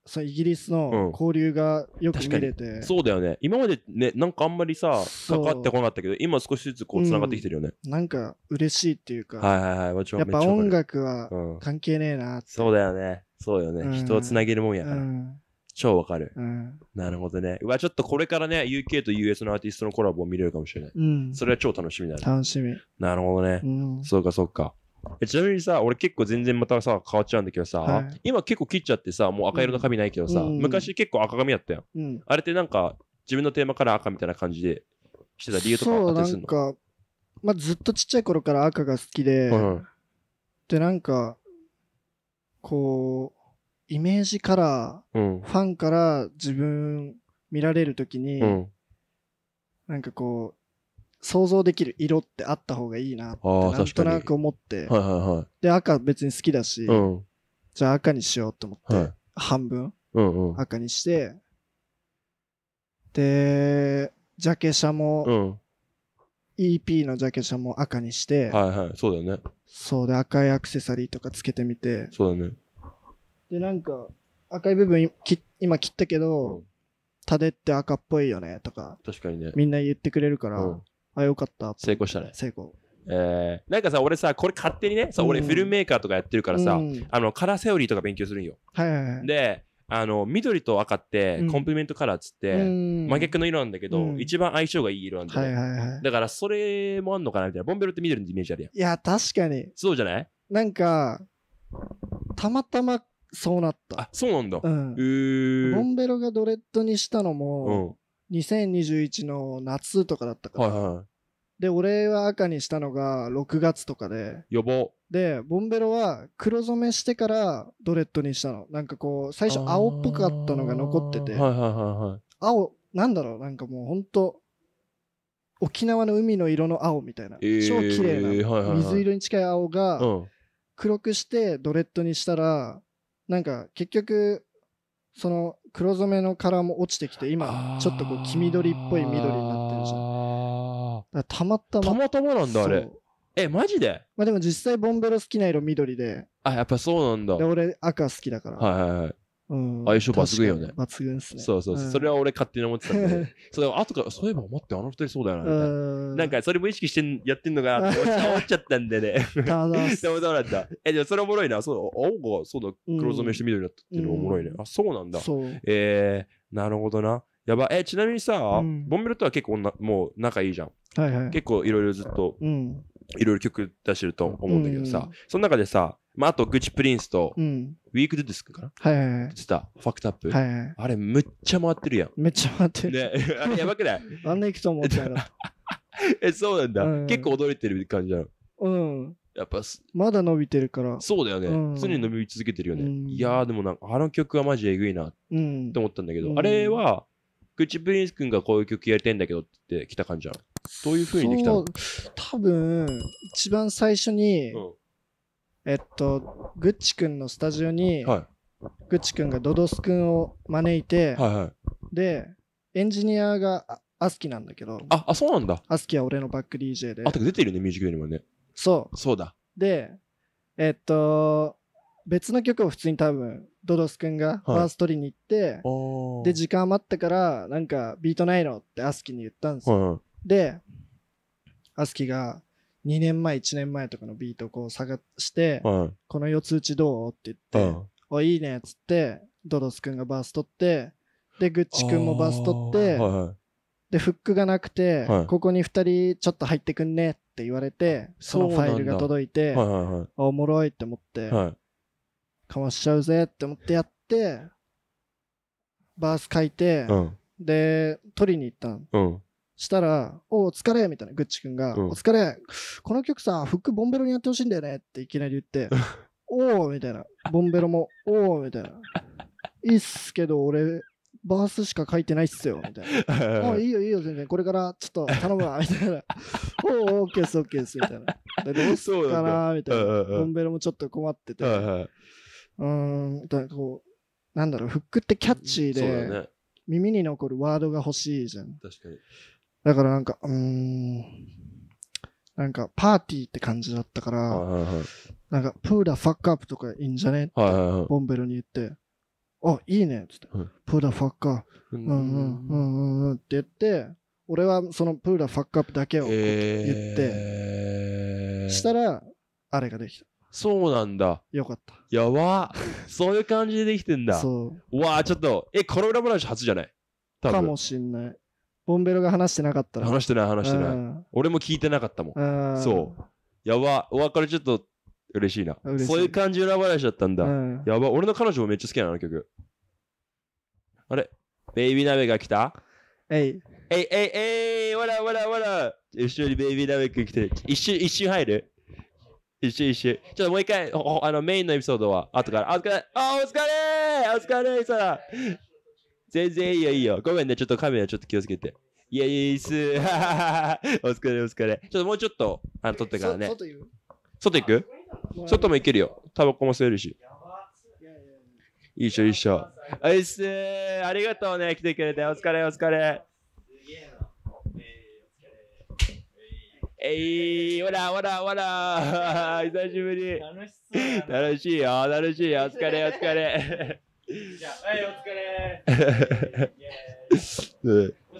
さイギリスの交流がよく見れて、うん、そうだよね今までねなんかあんまりさ関わってこなかったけど今少しずつこうつながってきてるよね、うん、なんか嬉しいっていうかはいはいはいやっぱ音楽は関係ねえなって、そうだよねそうよね、うん、人をつなげるもんやから、超わかる、うん、なるほどね。うわ、ちょっとこれからね、UK と US のアーティストのコラボを見れるかもしれない。うん、それは超楽しみだね。楽しみ。なるほどね。うん、そうか、そうか。ちなみにさ、俺結構全然またさ、変わっちゃうんだけどさ、はい、今結構切っちゃってさ、もう赤色の髪ないけどさ、うん、昔結構赤髪やったやんうん、あれってなんか、自分のテーマから赤みたいな感じでしてた理由とかあったりするのそう、なんか、まあ、ずっとちっちゃい頃から赤が好きで、うん、で、なんか、こう、イメージカラー、ファンから自分見られるときに、なんかこう、想像できる色ってあった方がいいなってなんとなく思って、はいはいはい、で赤別に好きだし、うん、じゃあ赤にしようと思って、はい、半分、うんうん、赤にしてでジャケ写も、うん、EP のジャケ写も赤にしてはいはいそうだよねそうで赤いアクセサリーとかつけてみてそうだねでなんか赤い部分き今切ったけど、うん、タデって赤っぽいよねとか確かにねみんな言ってくれるから、うんあ、よかった。成功したね。成功。えー、なんかさ、俺さ、これ勝手にね、さ、俺フィルメーカーとかやってるからさ、あの、カラーセオリーとか勉強するんよ。はいはいはい。で、あの、緑と赤って、コンプリメントカラーっつって、真逆の色なんだけど、一番相性がいい色なんだよ、はいはいはい。だから、それもあんのかなみたいな。ボンベロって緑のイメージあるやん。いや、確かに。そうじゃないなんか、たまたまそうなった。あ、そうなんだ。うん。ボンベロがドレッドにしたのも、うん、2021の夏とかだったから、はいはい、で、俺は赤にしたのが6月とかで。予防。で、ボンベロは黒染めしてからドレッドにしたの。なんかこう、最初青っぽかったのが残ってて。はいはいはいはい。青、なんだろう、なんかもうほんと、沖縄の海の色の青みたいな。えー、超綺麗な、はいはいはい、水色に近い青が、黒くしてドレッドにしたら、なんか結局、その黒染めのカラーも落ちてきて、今、ちょっとこう黄緑っぽい緑になってるじゃん。ああ。たまたたま。たまなんだ、あれえ、マジでまあでも実際ボンベロ好きな色緑で、あ、やっぱそうなんだ。で俺赤好きだから。はいはい。うん相性抜群よね抜群ですね。そうそうそう。それは俺勝手に思ってたんで。それあとから、そういえば待って、あの二人そうだよな、みたいな。なんか、それも意識してやってんのかなって 思わちゃっちゃったんでね。ただ、でもどうだった。え、でもそれおもろいな。そう、青がそうだ、黒染めして緑だったっていうのおもろいね。あ、そうなんだ。そう。えー、なるほどな。やばえちなみにさ、うん、ボンベロとは結構もう仲いいじゃん、はいはい、結構いろいろずっと、いろいろ曲出してると思うんだけどさ、うん、その中でさ、まあ、あとグチプリンスと、うん、ウィークドディスクかなはいはいはい。た、ファクトアップ、はいはい、あれ、むっちゃ回ってるやん。めっちゃ回ってる。ね、あ れやばくないあんな行くと思ったな え、そうなんだ、うん。結構驚いてる感じだ。の。うん。やっぱまだ伸びてるからそうだよね、うん、常に伸び続けてるよね、うん、いやでもなんかあの曲はマジエグいなって思ったんだけど、うん、あれはグチプリンス君がこういう曲やりたいんだけどって来た感じじゃどういううにできたの多分、一番最初に、うん、えっと、グッチ君のスタジオに、はい、グッチ君がドドス君を招いて、はいはい、で、エンジニアがアスキなんだけど、あ、あ、そうなんだ。アスキは俺のバック DJ で。あ、出てるね、ミュージックビデオにもね。そう。そうだ。で、えっと、別の曲を普通に多分ドドス君がファースト取りに行って、で、時間余ったから、なんか、ビートないのってアスキに言ったんですよ。はで、アスキが、2年前、1年前とかのビートをこう探してい、この四つ打ちどうって言って、うお、いいねっつって、ドドス君がバース取って、で、グッチ君もバース取って、はいはいで、フックがなくて、はいここに2人ちょっと入ってくんねって言われて、そのファイルが届いて、はいはいはいおもろいって思って、はいかましちゃうぜって思ってやって、バース書いて、うん、で、取りに行ったん。うんしたら、お、お疲れみたいな、グッチ君が、うん、お疲れこの曲さ、フックボンベロにやってほしいんだよねっていきなり言って、おおみたいな。ボンベロも、おおみたいな。いいっすけど、俺、バースしか書いてないっすよ、みたいな。あいいよいいよ、全然。これからちょっと頼むわ、みたいな。おお、オッケーっす、オッケーっす、みたいな。どうすっかな、みたいな。ボンベロもちょっと困ってて。うんだこうなんだろうフックってキャッチーで耳に残るワードが欲しいじゃん確かに。だからなんかうーんなんかパーティーって感じだったから、はいはいはい。なんかプーラファックアップとかいいんじゃねってはいはいはいボンベルに言ってあいいねっって、プーラファックアップうんうんうんうんうんって言って、俺はそのプーラファックアップだけを言って、えー、したら、あれができた。そうなんだ。よかった。やばそういう感じでできてんだ。そう。うわあ、ちょっと、え、この裏話初じゃないかもしんない。ボンベロが話してなかったら。話してない、話してない。俺も聞いてなかったもん。そう。やば、お別れちょっと嬉しいな。いそういう感じ裏話だったんだ。やば、俺の彼女もめっちゃ好きなの、曲。あれベイビー鍋が来たえい。えいえいえいわらわらわら一緒にベイビー鍋が来て、一瞬、一瞬入る一緒一緒。ちょっともう一回、あのメインのエピソードは後から。あ、お疲れあ、お疲れお疲れさら。全然いいよいいよ。ごめんね、ちょっとカメラちょっと気をつけて。イエイス お疲れお疲れ。ちょっともうちょっと、あの、撮ってからね。外行く外行く外も行けるよ。タバコも吸えるし。いいしょいいしょ。おいっすありがとうね、来てくれて。お疲れお疲れ。えい、ー、ほらわらわら、久しぶり。楽しそう。楽しいよ、楽しいよ、お疲れ、お疲れ。じゃあ、はい、お疲れ。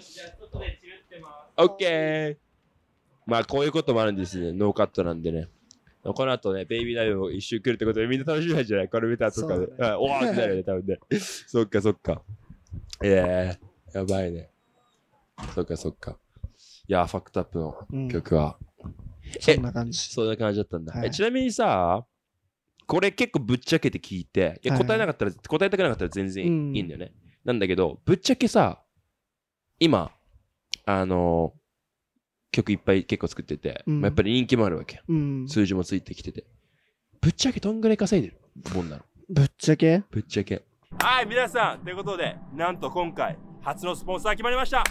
オッケー。まあ、こういうこともあるんですね、ノーカットなんでね。この後ね、ベイビーダイブを一周来るってことでみんな楽しみなんじゃないこれ見たとかで。ね、おおってなるよね、多分ね。そっかそっか。ええー、やばいね。そっかそっか。いや、ファクトアップの曲は。そんな感じ。そんな感じだったんだ。はい、えちなみにさ、これ結構ぶっちゃけて聞いて、いや答えなかったら、はい答えたくなかったら全然いいんだよね。うん、なんだけど、ぶっちゃけさ、今、あのー、曲いっぱい結構作ってて、うん、まあ、やっぱり人気もあるわけ、うん、数字もついてきてて。ぶっちゃけどんぐらい稼いでるもんなの。ぶっちゃけぶっちゃけ。はい、皆さん、ということで、なんと今回、初のスポンサー決まりました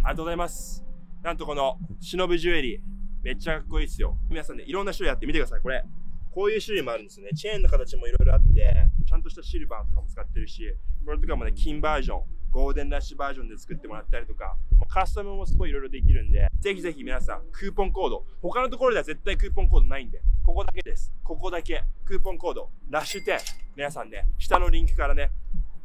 ありがとうございます。なんとこの、忍ぶジュエリー、めっちゃかっこいいですよ。皆さんね、いろんな種類やってみてください。これ、こういう種類もあるんですね。チェーンの形もいろいろあって、ちゃんとしたシルバーとかも使ってるし、これとかもね、金バージョン、ゴールデンラッシュバージョンで作ってもらったりとか、カスタムもすごいいろいろできるんで、ぜひぜひ皆さん、クーポンコード、他のところでは絶対クーポンコードないんで、ここだけです。ここだけ、クーポンコード、ラッシュ10、皆さんね、下のリンクからね、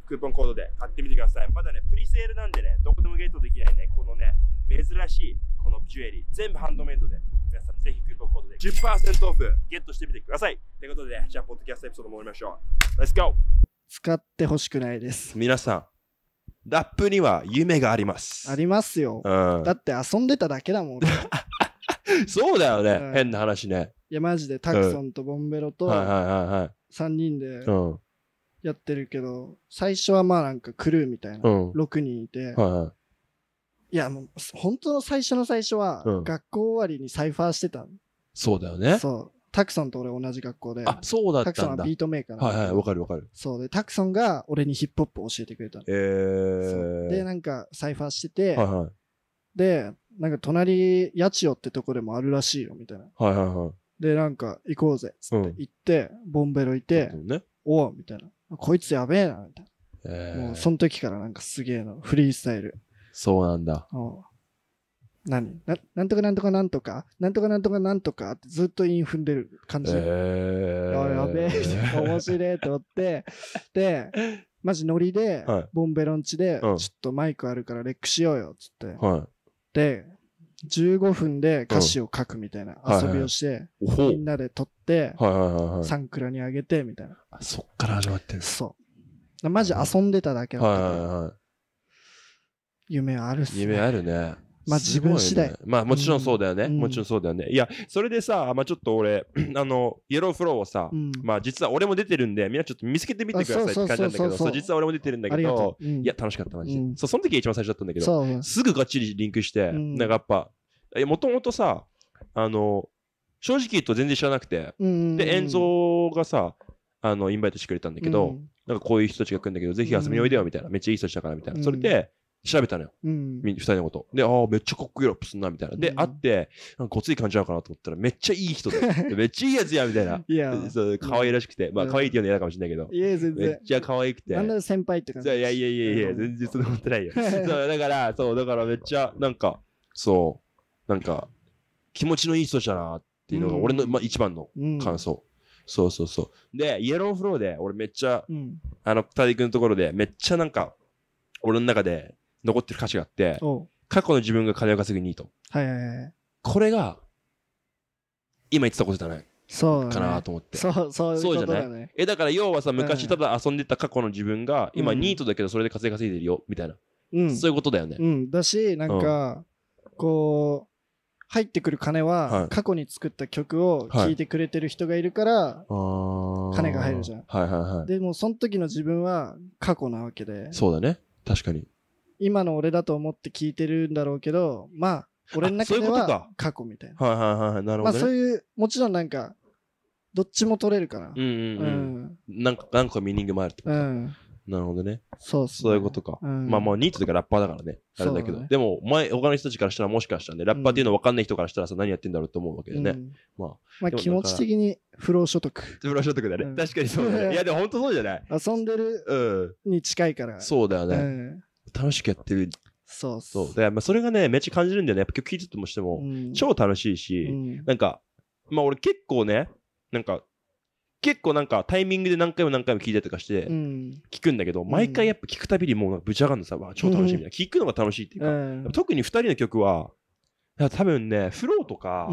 クーポンコードで買ってみてください。まだね、プリセールなんでね、どこでもゲットできないね、このね、珍しいこのジュエリー、全部ハンドメイドで、皆さんぜひクーポンコードで10%オフゲットしてみてください。ということで、ね、じゃあ、ポッドキャストエピソードもりましょう。Let's go! 使ってほしくないです。皆さん、ラップには夢があります。ありますよ。うん、だって遊んでただけだもん。そうだよね、はい、変な話ね。いや、マジでタクソンとボンベロと3人でやってるけど、最初はまあなんかクルーみたいな、うん6人いて、はいはいいやもう本当の最初の最初は、うん学校終わりにサイファーしてた。そうだよね。そう。タクソンと俺同じ学校で、あ、そうだタっクソンんははビートメーカーなんはい、わかるわかる。そうで、タクソンが俺にヒップホップ教えてくれたの。えで、なんかサイファーしてて、はいはい。で、なんか隣、八千代ってとこでもあるらしいよ、みたいな。はいはいはい。で、なんか行こうぜ、つって行って、ボンベロいて、っね。おうみたいな。こいつやべえな、みたいな。えー、もうその時からなんかすげえの、フリースタイル。そうなんだ。何ななんとかなんとかなんとか、なんとかなんとかなんとかってずっと陰踏んでる感じ。えー、あやべえ、面白いと思って、で、マジノリで、ボンベロンチで、ちょっとマイクあるからレックしようよ、つって。はい、で、15分で歌詞を書くみたいな遊びをして、みんなで撮って、サンクラにあげて、みたいな。そっから始まってる。そう。マジ遊んでただけだった。夢あるっすね。夢あるね。まあ自分次第、ね。まあもちろんそうだよね、うん、もちろんそうだよね。いや、それでさ、まあちょっと俺、あの、イエローフローをさ、うん、まあ実は俺も出てるんで、みんなちょっと見つけてみてくださいって感じなんだけど、そう実は俺も出てるんだけど、いや、楽しかった、マジで。そう、その時が一番最初だったんだけど、すぐがっちりリンクして、なんかやっぱ、もともとさ、あの、正直言うと全然知らなくて、で、演奏がさ、あの、インバイトしてくれたんだけど、なんかこういう人たちが来るんだけど、ぜひ遊びにおいでよみたいな、めっちゃいい人たちだからみたいな。それで、調べたのよ。うん。二人のこと。で、ああ、めっちゃコっクいロップすんな、みたいな。で、会って、なんかごつい感じなのかなと思ったら、めっちゃいい人で、めっちゃいいやつや、みたいな。いや。可愛らしくて。まあ、可愛いって言うの嫌かもしれないけど。いや、全然。めっちゃ可愛くて。なんだ先輩って感じ。いやいやいやいや、全然そんなことないよ。そう、だから、そう、だからめっちゃ、なんか、そう、なんか、気持ちのいい人じゃなっていうのが俺の、まあ、一番の感想。そうそうそう。で、イエローフローで、俺めっちゃ、あの、二人組のところで、めっちゃなんか、俺の中で、残ってる価値があって、過去の自分が金を稼ぐニと。はいはいはい。これが、今言ってたことじゃない。そう、ね、かなと思って。そう、そうそうじゃない、え、だから要はさ、昔ただ遊んでた過去の自分が、今ニートだけどそれで稼稼いでるよ、みたいな。うん。そういうことだよね。うん。だし、なんか、うん、こう、入ってくる金は、過去に作った曲を聴いてくれてる人がいるから、金が入るじゃん。はいはいはい。でも、その時の自分は過去なわけで。そうだね。確かに。今の俺だと思って聞いてるんだろうけど、まあ、俺の中では過去みたいな。はいはいはい。なるほど、ね、まあそういう、もちろんなんか、どっちも取れるから。うんうんうん。うん、なんか、何個ミーニングもあるってこと。うん。なるほどね。そう、ね、そういうことか。うん、まあまあ、ニートとかラッパーだからね。あれだけど。ね、でも、前、他の人たちからしたらもしかしたらね、ラッパーっていうの分かんない人からしたらさ、何やってんだろうと思うわけでね。うん、まあ、まあ、気持ち的に不労所得。不労所得だね。うん、確かにそうだね。いや、でも本当そうじゃない遊んでるに近いから。そうだよね。楽しくやってる。そうそう。で、まあ、それがね、めっちゃ感じるんだよね。やっぱ曲聴いててもしても、うん、超楽しいし、うん、なんか、まあ俺結構ね、なんか、結構なんかタイミングで何回も何回も聞いたりとかして聞くんだけど、毎回やっぱ聞くたびにもうぶち上がるのさ、わ超楽しいみたいな、聞くのが楽しいっていうか、特に2人の曲は多分ねフローとか、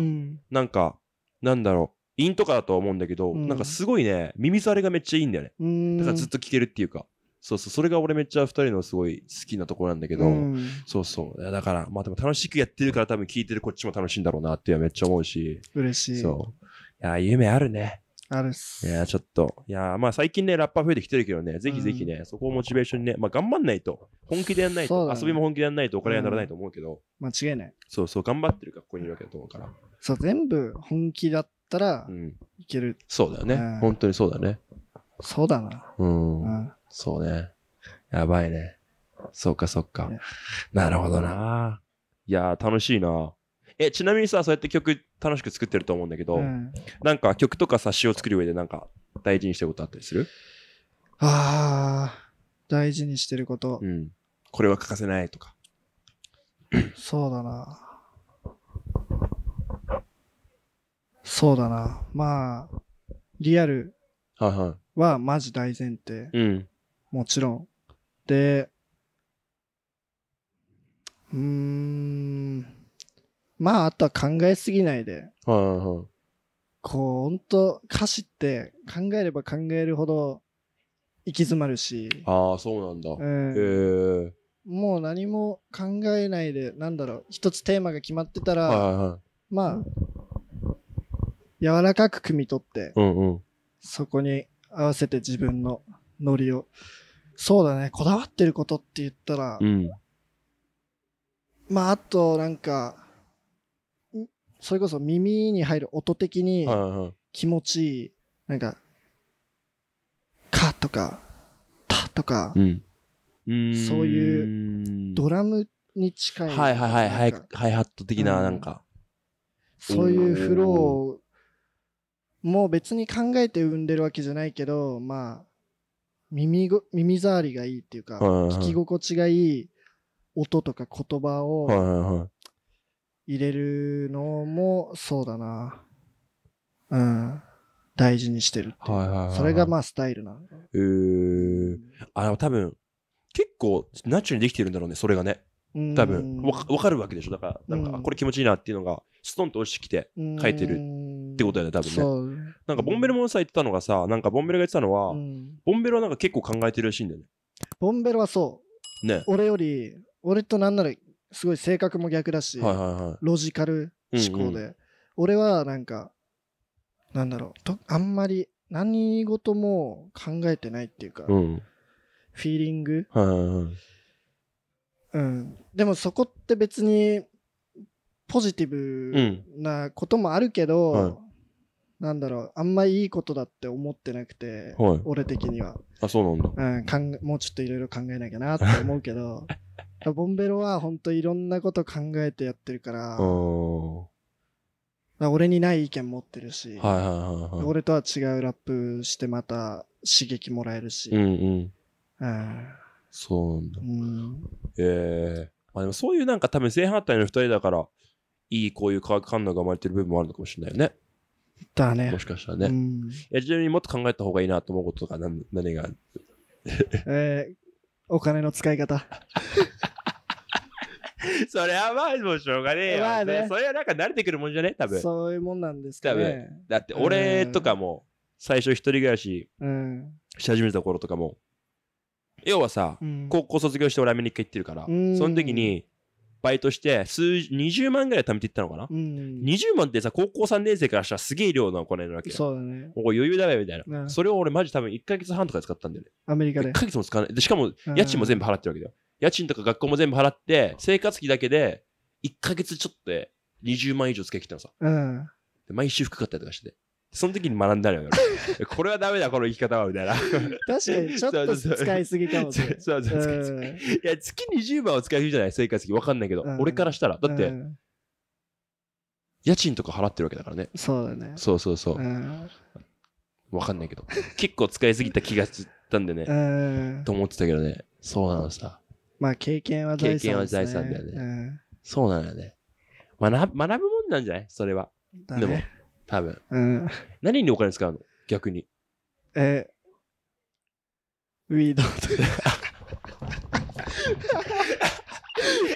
なんかなんだろうインとかだと思うんだけど、なんかすごいね耳障りがめっちゃいいんだよね、だからずっと聴けるっていうかそうそう、それが俺めっちゃ二人のすごい好きなところなんだけど、うん、そうそう。だから、まあでも楽しくやってるから多分聞いてるこっちも楽しいんだろうなってめっちゃ思うし。嬉しい。そう。いや、夢あるね。あるっす。いや、ちょっと。いや、まあ最近ね、ラッパー増えてきてるけどね、ぜひぜひね、うん、そこをモチベーションにね、まあ頑張んないと、本気でやんないと、ね、遊びも本気でやんないとお金にならないと思うけど、うん、間違いない。そうそう、頑張ってる学校にいるわけだと思うから。そう、全部本気だったら、いける、そうだよね。本当にそうだね。そうだな。うん。そうね。やばいね。そっかそっか。なるほどな。いや楽しいな。え、ちなみにさ、そうやって曲楽しく作ってると思うんだけど、うんなんか曲とか冊子を作る上でなんか大事にしてることあったりするああ、大事にしてること。うん。これは欠かせないとか。そうだな。そうだな。まあ、リアルはいははマジ大前提。い。うん。もちろん。で、うーん。まあ、あとは考えすぎないで。はいはいこう、ほんと、歌詞って考えれば考えるほど行き詰まるし。ああ、そうなんだ。うんへえ。もう何も考えないで、なんだろう、一つテーマが決まってたら、はいはい。まあ、柔らかく汲み取って、うんうん。そこに合わせて自分のノリをそうだね、こだわってることって言ったら、うん、まあ、あと、なんか、それこそ耳に入る音的に気持ちいい、なんか、かとか、たとか、うん、そういうドラムに近い。はいはいはい、ハイハット的な、なんか、そういうフローもう別に考えて生んでるわけじゃないけど、まあ、耳耳障りがいいっていうか、はいはいはい聞き心地がいい音とか言葉を入れるのもそうだな。うん。大事にしてるっていう。はいはいはい。それがまあスタイルなの。えー、あ、で多分、結構、ナチュラルにできてるんだろうね、それがね。多分、わかるわけでしょ。だから、なんか、うんこれ気持ちいいなっていうのが、ストンと落ちてきて、書いてるってことだよね、多分ね。なんかボンベルもさ、言ってたのがさ、なんかボンベルが言ってたのは、うん、ボンベルはなんか結構考えてるらしいんだよね。ボンベルはそう。ね。俺より、俺となんなら、すごい性格も逆だし、はいはいはい、ロジカル思考で、うんうん、俺はなんか、なんだろう、とあんまり何事も考えてないっていうか、うん、フィーリング、はいはいはい、うん。でもそこって別に、ポジティブなこともあるけど、うんはい、なんだろう、あんまいいことだって思ってなくて、はい俺的には。あ、そうなんだ。うん、かんもうちょっといろいろ考えなきゃなって思うけど、ボンベロは本当いろんなこと考えてやってるから、だから俺にない意見持ってるし、いはいはいはい。俺とは違うラップしてまた刺激もらえるし、うんうん。うんそうなんだ。うんええまあでもそういうなんか多分正反対の二人だから、いいこういう化学反応が生まれてる部分もあるのかもしれないよね。だね。もしかしたらね。うん、えちなみにもっと考えた方がいいなと思うこととか何何が えー、お金の使い方。それはまあもうしょうがねえよ、まあね、それはなんか慣れてくるもんじゃね多分そういうもんなんですかねだって俺とかも最初一人暮らしし始めた頃とかも、要はさ、うん、高校卒業して俺アメリカ行ってるから、その時にバイトして数、20万ぐらい貯めていったのかな、うん、?20 万ってさ、高校3年生からしたらすげえ量のお金なわけそうだね。ここ余裕だよ、みたいな、うん、それを俺マジ多分1ヶ月半とか使ったんだよね。アメリカで。1ヶ月も使わない。で、しかも、家賃も全部払ってるわけだよ。家賃とか学校も全部払って、生活費だけで、1ヶ月ちょっとで20万以上つけきたのさ。うん。毎週服買ったりとかしてて。その時に学んだのよ。これはダメだ、この生き方は、みたいな。確かに、ちょっと使いすぎかもしれない。いや、月20万を使いすぎじゃない生活費。わかんないけど、俺からしたら。だって、家賃とか払ってるわけだからね。そうだね。そうそうそう。わかんないけど。結構使いすぎた気がしたんでね。と思ってたけどね。そうなのさ。まあ、経験は財産、経験は財産だよね。そうなのよね。学ぶもんなんじゃないそれは。でも。多分。うん。何にお金使うの逆に。えー、ウィードとか。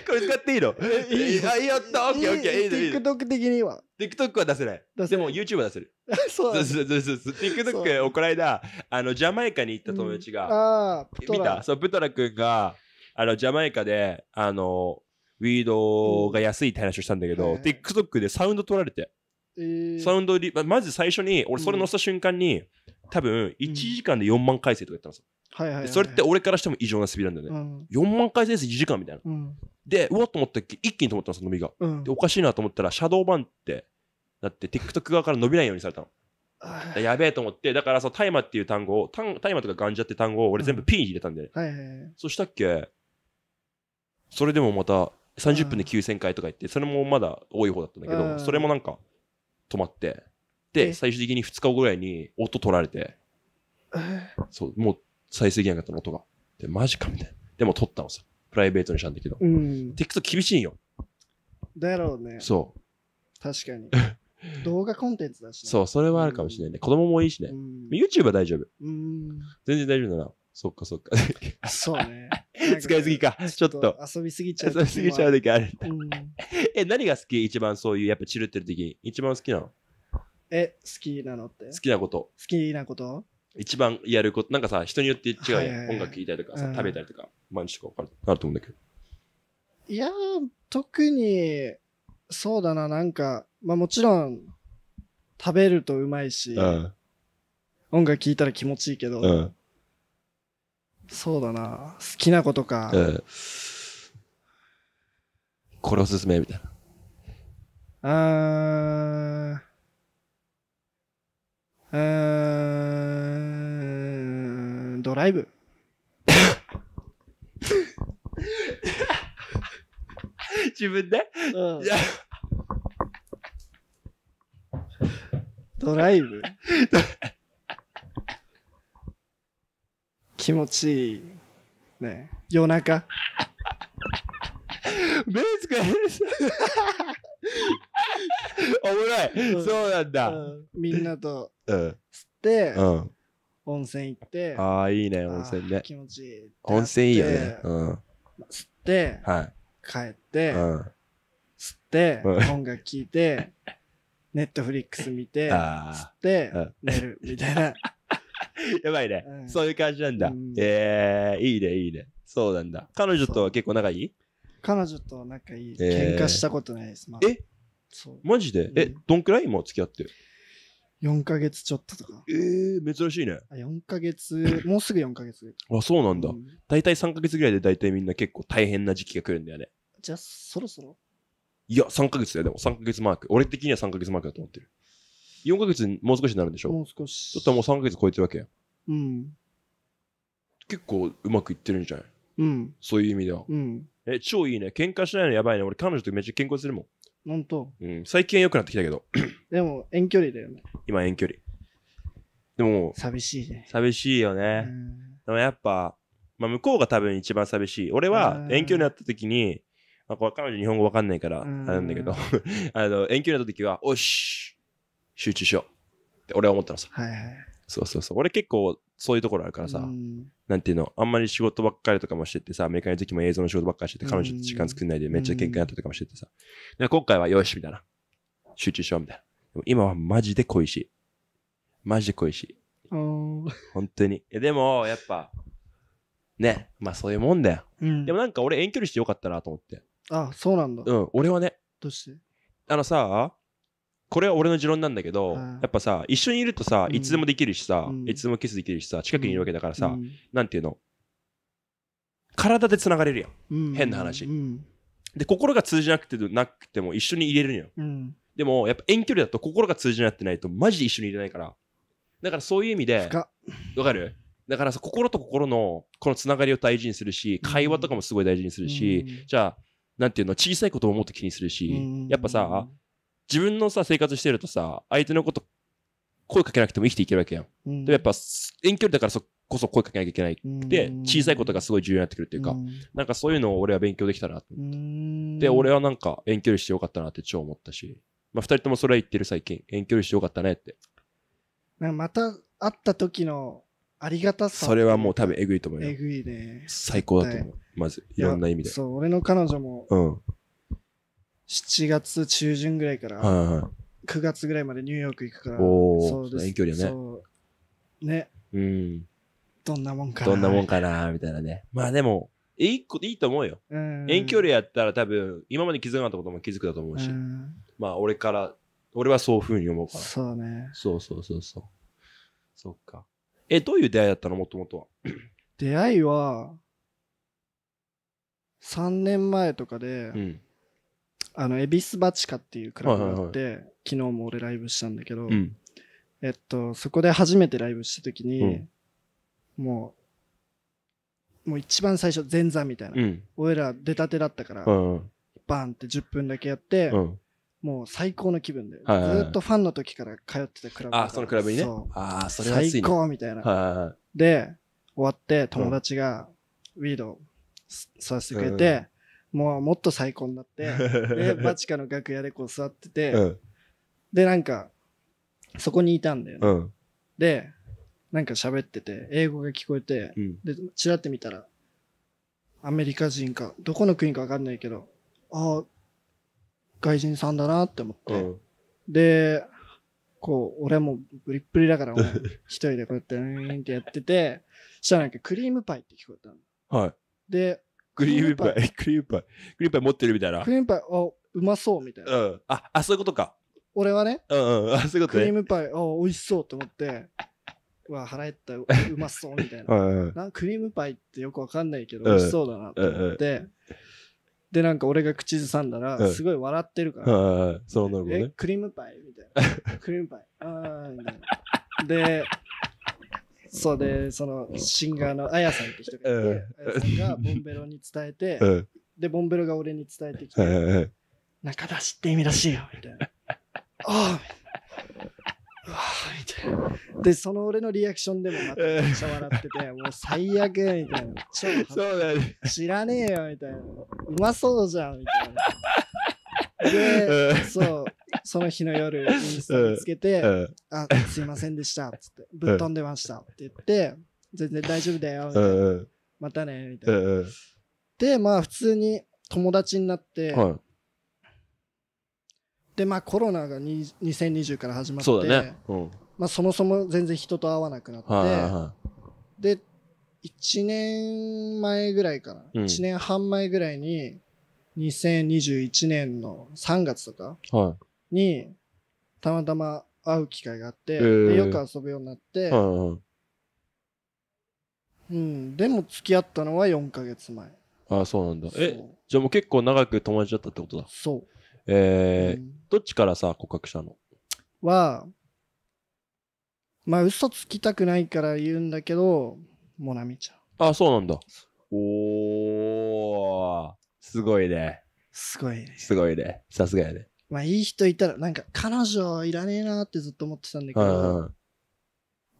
これ使っていいのいいあ、やった !OKOK! TikTok 的には。TikTok は出せない。でも YouTube は出せる。そうそうそうそう。TikTok をこの間、あの、ジャマイカに行った友達が、見たそう、プトラ君が、あの、ジャマイカで、あの、ウィードが安いって話をしたんだけど、TikTok でサウンド取られて。えー、サウンドリまず最初に俺それ載せた瞬間に、うん、多分1時間で4万回生とか言ったんですよ、はいはい、はい、それって俺からしても異常なスピードなんだよね、うん、4万回生です1時間みたいな、うん、でうわっと思ったっけ一気に止まったんです伸びが、うん、でおかしいなと思ったらシャドーバンってなって TikTok 側から伸びないようにされたのやべえと思ってだからそう大麻っていう単語を大麻とかガンジャって単語を俺全部ピン入れたんで、ね、はいはい、そしたっけそれでもまた30分で9000回とか言ってそれもまだ多い方だったんだけどそれもなんか止まって。で、最終的に2日後ぐらいに音取られて、そう、もう再生できなかったの音が。で、マジかみたいな。でも撮ったのさ。プライベートにしたんだけど。うん。t i k 厳しいんよ。だろうね。そう。確かに。動画コンテンツだし、ね、そう、それはあるかもしれないね。子供もいいしね。YouTube は大丈夫。うん、全然大丈夫だな。そっかそっか。そうね。使いすぎか。ちょっと。遊びすぎちゃう。遊びすぎちゃう時ある、え、何が好き一番そういう、やっぱチルってる時に。一番好きなのえ、好きなのって好きなこと。好きなこと一番やること、なんかさ、人によって違うやん。音楽聴いたりとかさ、食べたりとか、毎日とかあると思うんだけど。いや特に、そうだな、なんか、まあもちろん、食べるとうまいし、音楽聴いたら気持ちいいけど、そうだな。好きなことか。うん。これおすすめみたいな。あー。うーん、ドライブ。自分で、うん、ドライブ 気持ちいい。ね、夜中。ベースが危ない、そうなんだ。みんなとうって、うん。温泉行って、ああ、いいね、温泉ね。気持ちいい温泉いいよね。うん。吸って、は帰って、うん。吸って、うん音楽聴いて、ネットフリックス見て、吸ってうん、寝るみたいな。やばいね、うん、そういう感じなんだ。うん、えー、いいね、いいね。そうなんだ。彼女とは結構仲いい彼女と仲いい。喧嘩したことないです。まあ、えそうマジで、え、どんくらい今付き合ってる4ヶ月ちょっととか。ええー、珍しいね。4ヶ月、もうすぐ4ヶ月。あ、そうなんだ。大、い体、い3ヶ月ぐらいで大体みんな結構大変な時期が来るんだよね。じゃあ、そろそろいや、3ヶ月だよ、でも3ヶ月マーク。俺的には3ヶ月マークだと思ってる。4ヶ月もう少しになるんでしょもう少し。ょったもう3ヶ月超えてるわけや。うん。結構うまくいってるんじゃないうん。そういう意味では。うん。え、超いいね。喧嘩しないのやばいね。俺彼女とめっちゃ健康するもん。本当うん。最近は良くなってきたけど。でも遠距離だよね。今遠距離。でも。寂しいね。寂しいよね。でもやっぱ、まあ向こうが多分一番寂しい。俺は遠距離になった時に、まあ、これ彼女日本語わかんないから、あれなんだけど、あの、遠距離の時は、おし集中しようって俺は思ったのさ。はいはい。そうそうそう。俺結構そういうところあるからさ、うん、なんていうの、あんまり仕事ばっかりとかもしててさ、アメリカの時も映像の仕事ばっかりしてて、彼女と時間作んないでめっちゃ喧嘩になったとかもしててさ、うん、今回はよし、みたいな。集中しよう、みたいな。でも今はマジで恋しい。マジで恋しい。本当に。でも、やっぱ、ね、まあそういうもんだよ。うん、でもなんか俺遠距離してよかったなと思って。ああそうなんだ。うん、俺はね。どうしてあのさ、これは俺の持論なんだけど、やっぱさ、一緒にいるとさ、いつでもできるしさ、いつでもキスできるしさ、近くにいるわけだからさ、うなんていうの、体で繋がれるやん。変な話、で、心が通じなくてなくても一緒にいれるんよ。うんでも、やっぱ遠距離だと心が通じなってないと、マジで一緒にいれないから。だからそういう意味で、わかるだからさ、心と心のこのつながりを大事にするし、会話とかもすごい大事にするし、うん、じゃあ、なんていうの、小さいことをもっと気にするし、うん、やっぱさ、自分のさ、生活してるとさ、相手のこと声かけなくても生きていけるわけやん。うん、でもやっぱ遠距離だからそこそ声かけなきゃいけないで、て、小さいことがすごい重要になってくるっていうか、うん、なんかそういうのを俺は勉強できたなと思って。で、俺はなんか遠距離してよかったなって超思ったし、まあ二人ともそれは言ってる最近、遠距離してよかったねって。なんかまた会った時のありがたさ。それはもう多分えぐいと思うよ。えぐいね。最高だと思う。まず、いろんな意味で。そう、俺の彼女も、うん。7月中旬ぐらいから、9月ぐらいまでニューヨーク行くから、おそう遠距離よねうね、うん。どんなもんかな。どんなもんかな、みたいなね。まあでも、いいこいいと思うよ。う遠距離やったら多分、今まで気づかなかったことも気づくだと思うしう。まあ俺から、俺はそういうふうに思うから。そうね。そうそうそうそう。そっか。え、どういう出会いだったのもともとは。出会いは、3年前とかで、うん。あの、恵比寿バチカっていうクラブがあって、はいはい昨日も俺ライブしたんだけど、うん、えっと、そこで初めてライブした時に、うん、もう、もう一番最初、前座みたいな。うん、俺ら出たてだったから、バンって10分だけやって、もう最高の気分で、はいはいはい、ずっとファンの時から通ってたクラブあ、そのクラブにね。ああ、それは、ね、最高みたいな、はいはい。で、終わって友達が、ウィードさわせてくれて、もうもっと最高になって、で、バチカの楽屋でこう座ってて、で、なんか、そこにいたんだよね。で、なんか喋ってて、英語が聞こえて、で、ちらって見たら、アメリカ人か、どこの国かわかんないけど、ああ、外人さんだなって思って、で、こう、俺もブリップリだから、一人でこうやって、うんってやってて、したらなんかクリームパイって聞こえたの。はい。で、クリームパイ、クリームパイ、クリームパイ持ってるみたいな。クリームパイ、あ、うまそうみたいな。うん。あ、あ、そういうことか。俺はね、うんうん、あ、そういうことね。クリームパイ、あ、美味しそうと思って、うわ、腹減った、うまそうみたいな。うんうん、なクリームパイってよくわかんないけど、美味しそうだなと思って、で、なんか俺が口ずさんだら、すごい笑ってるから、うんそうなるね。クリームパイみたいな。クリームパイ、あーみたいな。で、そうで、そのシンガーのあやさんって人がいて、あやさんがボンベロに伝えて、で、ボンベロが俺に伝えてきて、中出しって意味らしいよ、みたいな。ああ、みたいな。で、その俺のリアクションでもまためっちゃ笑ってて、もう最悪、みたいな。超そうだね、知らねえよ、みたいな。うまそうじゃん、みたいな。で、そう。その日の夜、インスタにつけて、うん、あ、すいませんでした、つって、ぶっ飛んでましたって言って、全然大丈夫だよ、うん、またね、みたいな。うん、で、まあ、普通に友達になって、はい、で、まあ、コロナが2020から始まって、ね、まあ、そもそも全然人と会わなくなって、はいはい、で、1年前ぐらいかな、うん、1年半前ぐらいに、2021年の3月とか、はいにたまたま会う機会があって、えー、よく遊ぶようになって、うん、うん、でも付き合ったのは4か月前ああそうなんだえじゃあもう結構長く友達だったってことだそうえー、うん、どっちからさ告白したのはまあ嘘つきたくないから言うんだけどモナミちゃんあそうなんだおーすごいねすごいねすごいねさすがやねまあいい人いたら、なんか彼女いらねえなってずっと思ってたんだけど、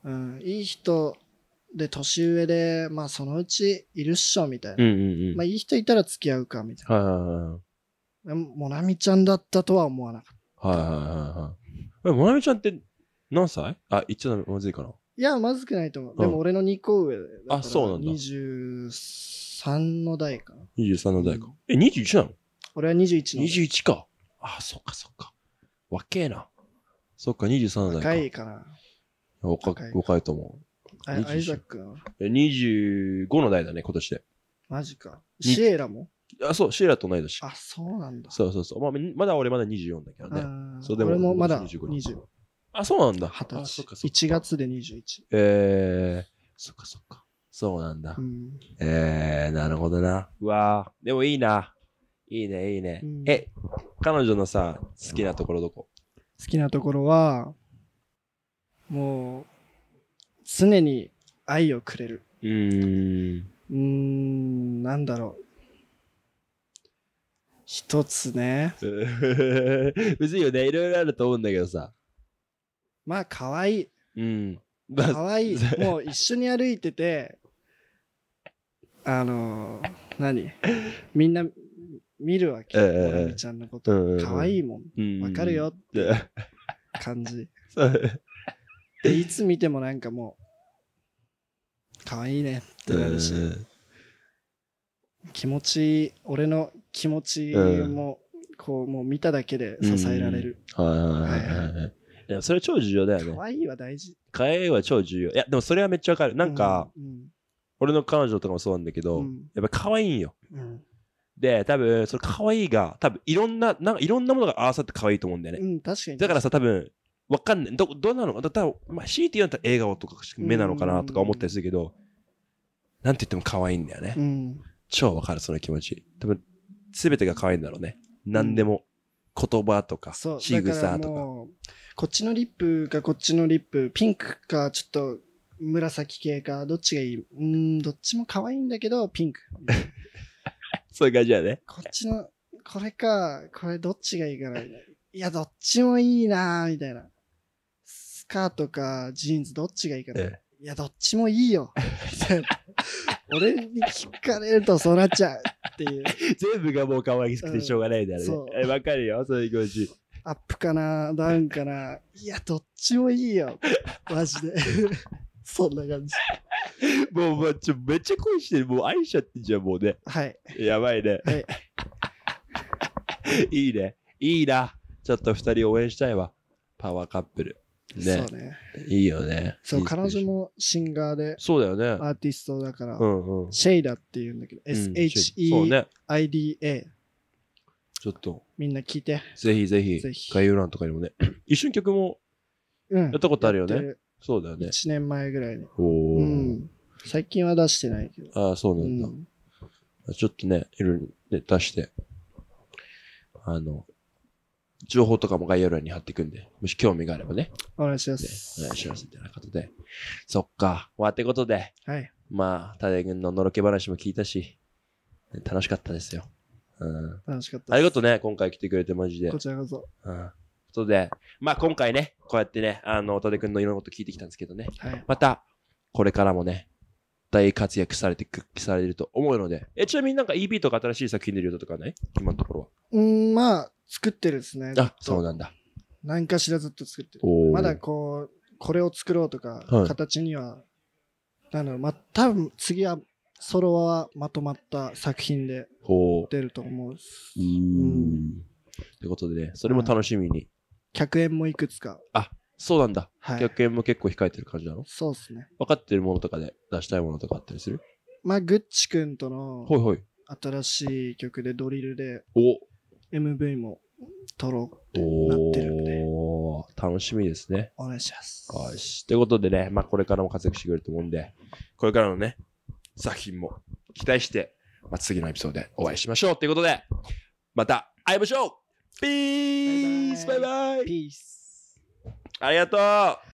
うん、いい人で年上で、まあそのうちいるっしょみたいな。うんうんうん、まあいい人いたら付き合うかみたいな。はいはい、もなみちゃんだったとは思わなかった。はいはいはいはい。もなみちゃんって何歳あ、言っちゃまずいかな。いや、まずくないと思う。でも俺の2個上で、あ、そうなんだ。23の代かな。23の代か。え、21なの俺は21の。21か。あ、そっかそっか。若えな。そっか、23代か。若いかな。若い若いと思う。アイザックの25の代だね、今年で。マジか。シエラもあ、そう、シエラと同い年。あ、そうなんだ。そうそうそう。まあ、まだ俺まだ24だけどね。あそうでも俺もまだ25あ、そうなんだ。20あそかそか1月で21。えー、そっかそっか。そうなんだ。うん。えー、なるほどな。うわーでもいいな。いいね、いいね。うんえ、彼女のさ、好きなところどこ好きなところは、もう、常に愛をくれる。うーん。うーん、なんだろう。一つね。ずいよね、いろいろあると思うんだけどさ。まあ、可愛い。うん。まあ可愛いうんかわ可愛いもう一緒に歩いてて、あのー何みんな見るわけ。えー、ラミちゃんのこと。可、愛、いいもん。わ、かるよって感じ。で、いつ見てもなんかもう、可愛いねってなるし、気持ち、俺の気持ちも、こう、もう見ただけで支えられる。はいはいはい。いや、それ超重要だよね。可愛いは大事。可愛いは超重要。いや、でもそれはめっちゃわかる。なんか、うんうん、俺の彼女とかもそうなんだけど、うん、やっぱ可愛いんよ。うん、で、多分、その可愛いが、多分、いろんな、なんかいろんなものが合わさって可愛いと思うんだよね。うん、確かに。だからさ、多分、わかんない。ど、どうなのただ多分、まあ、強いて言うんだったら笑顔とか目なのかなとか思ったりするけど、なんて言っても可愛いんだよね。うん。超わかる、その気持ち。多分、すべてが可愛いんだろうね。何でも。言葉とか、そう仕草とか。こっちのリップかこっちのリップ、ピンクかちょっと紫系か、どっちがいいうん、どっちも可愛いんだけど、ピンク。そういう感じだね。こっちの、これか、これどっちがいいかな。いや、どっちもいいなみたいな。スカートかジーンズどっちがいいかな。いや、どっちもいいよ。みたいな。俺に聞かれるとそうなっちゃうっていう。全部がもう可愛くてしょうがないだたね。わ、うん、かるよ、そういう気持ち。アップかな、ダウンかな。いや、どっちもいいよ。マジで。そんな感じ。もう、まあ、ちょめっちゃ恋してる。もう愛しちゃってんじゃん、もうね。はい。やばいね。はい。いいね。いいな。ちょっと二人応援したいわ。パワーカップル。ねそう。ね。いいよね。そう、彼女。もシンガーでそうだよね。アーティストだから、うんうん。シェイダっていうんだけど、SHEIDA ちょっと、みんな聞いて。ぜひぜひぜ、ひ概要欄とかにもね。一瞬曲もうん。やったことあるよねそうだよね。1年前ぐらいに。おお、うん。最近は出してないけど。ああ、そうなんだ。うん、ちょっとね、いろいろ、出して、あの、情報とかも概要欄に貼っていくんで、もし興味があればね。お願いします。お願いします。みたいなことで。そっか。まあ、ってことで、はい。まあ、タデ君ののろけ話も聞いたし、楽しかったですよ。うん。楽しかったありがとうね、今回来てくれて、マジで。こちらこそ。うん。ことで、まあ今回ね、こうやってね、あの、戸出くんのいろんなこと聞いてきたんですけどね、はい、また、これからもね、大活躍されてく、されると思うので、え、ちなみになんか EB とか新しい作品出るよとかね、今のところは。うん、まあ、作ってるですね。あ、そうなんだ。何かしらずっと作ってる。まだこう、これを作ろうとか、形には、なの、まあ、多分次は、ソロはまとまった作品で出ると思う。うん。ということでね、それも楽しみに100円もいくつか。あ、そうなんだ。はい、100円も結構控えてる感じなのそうですね。分かってるものとかで出したいものとかあったりするまあ、グッチ君とのはいはい新しい曲でドリルで、MV も撮ろうってなってるんで。お楽しみですね。お願いします。よし。ということでね、まあ、これからも活躍してくれると思うんで、これからのね、作品も期待して、まあ、次のエピソードでお会いしましょうということで、また会いましょう Peace. Bye bye. Peace. ありがとう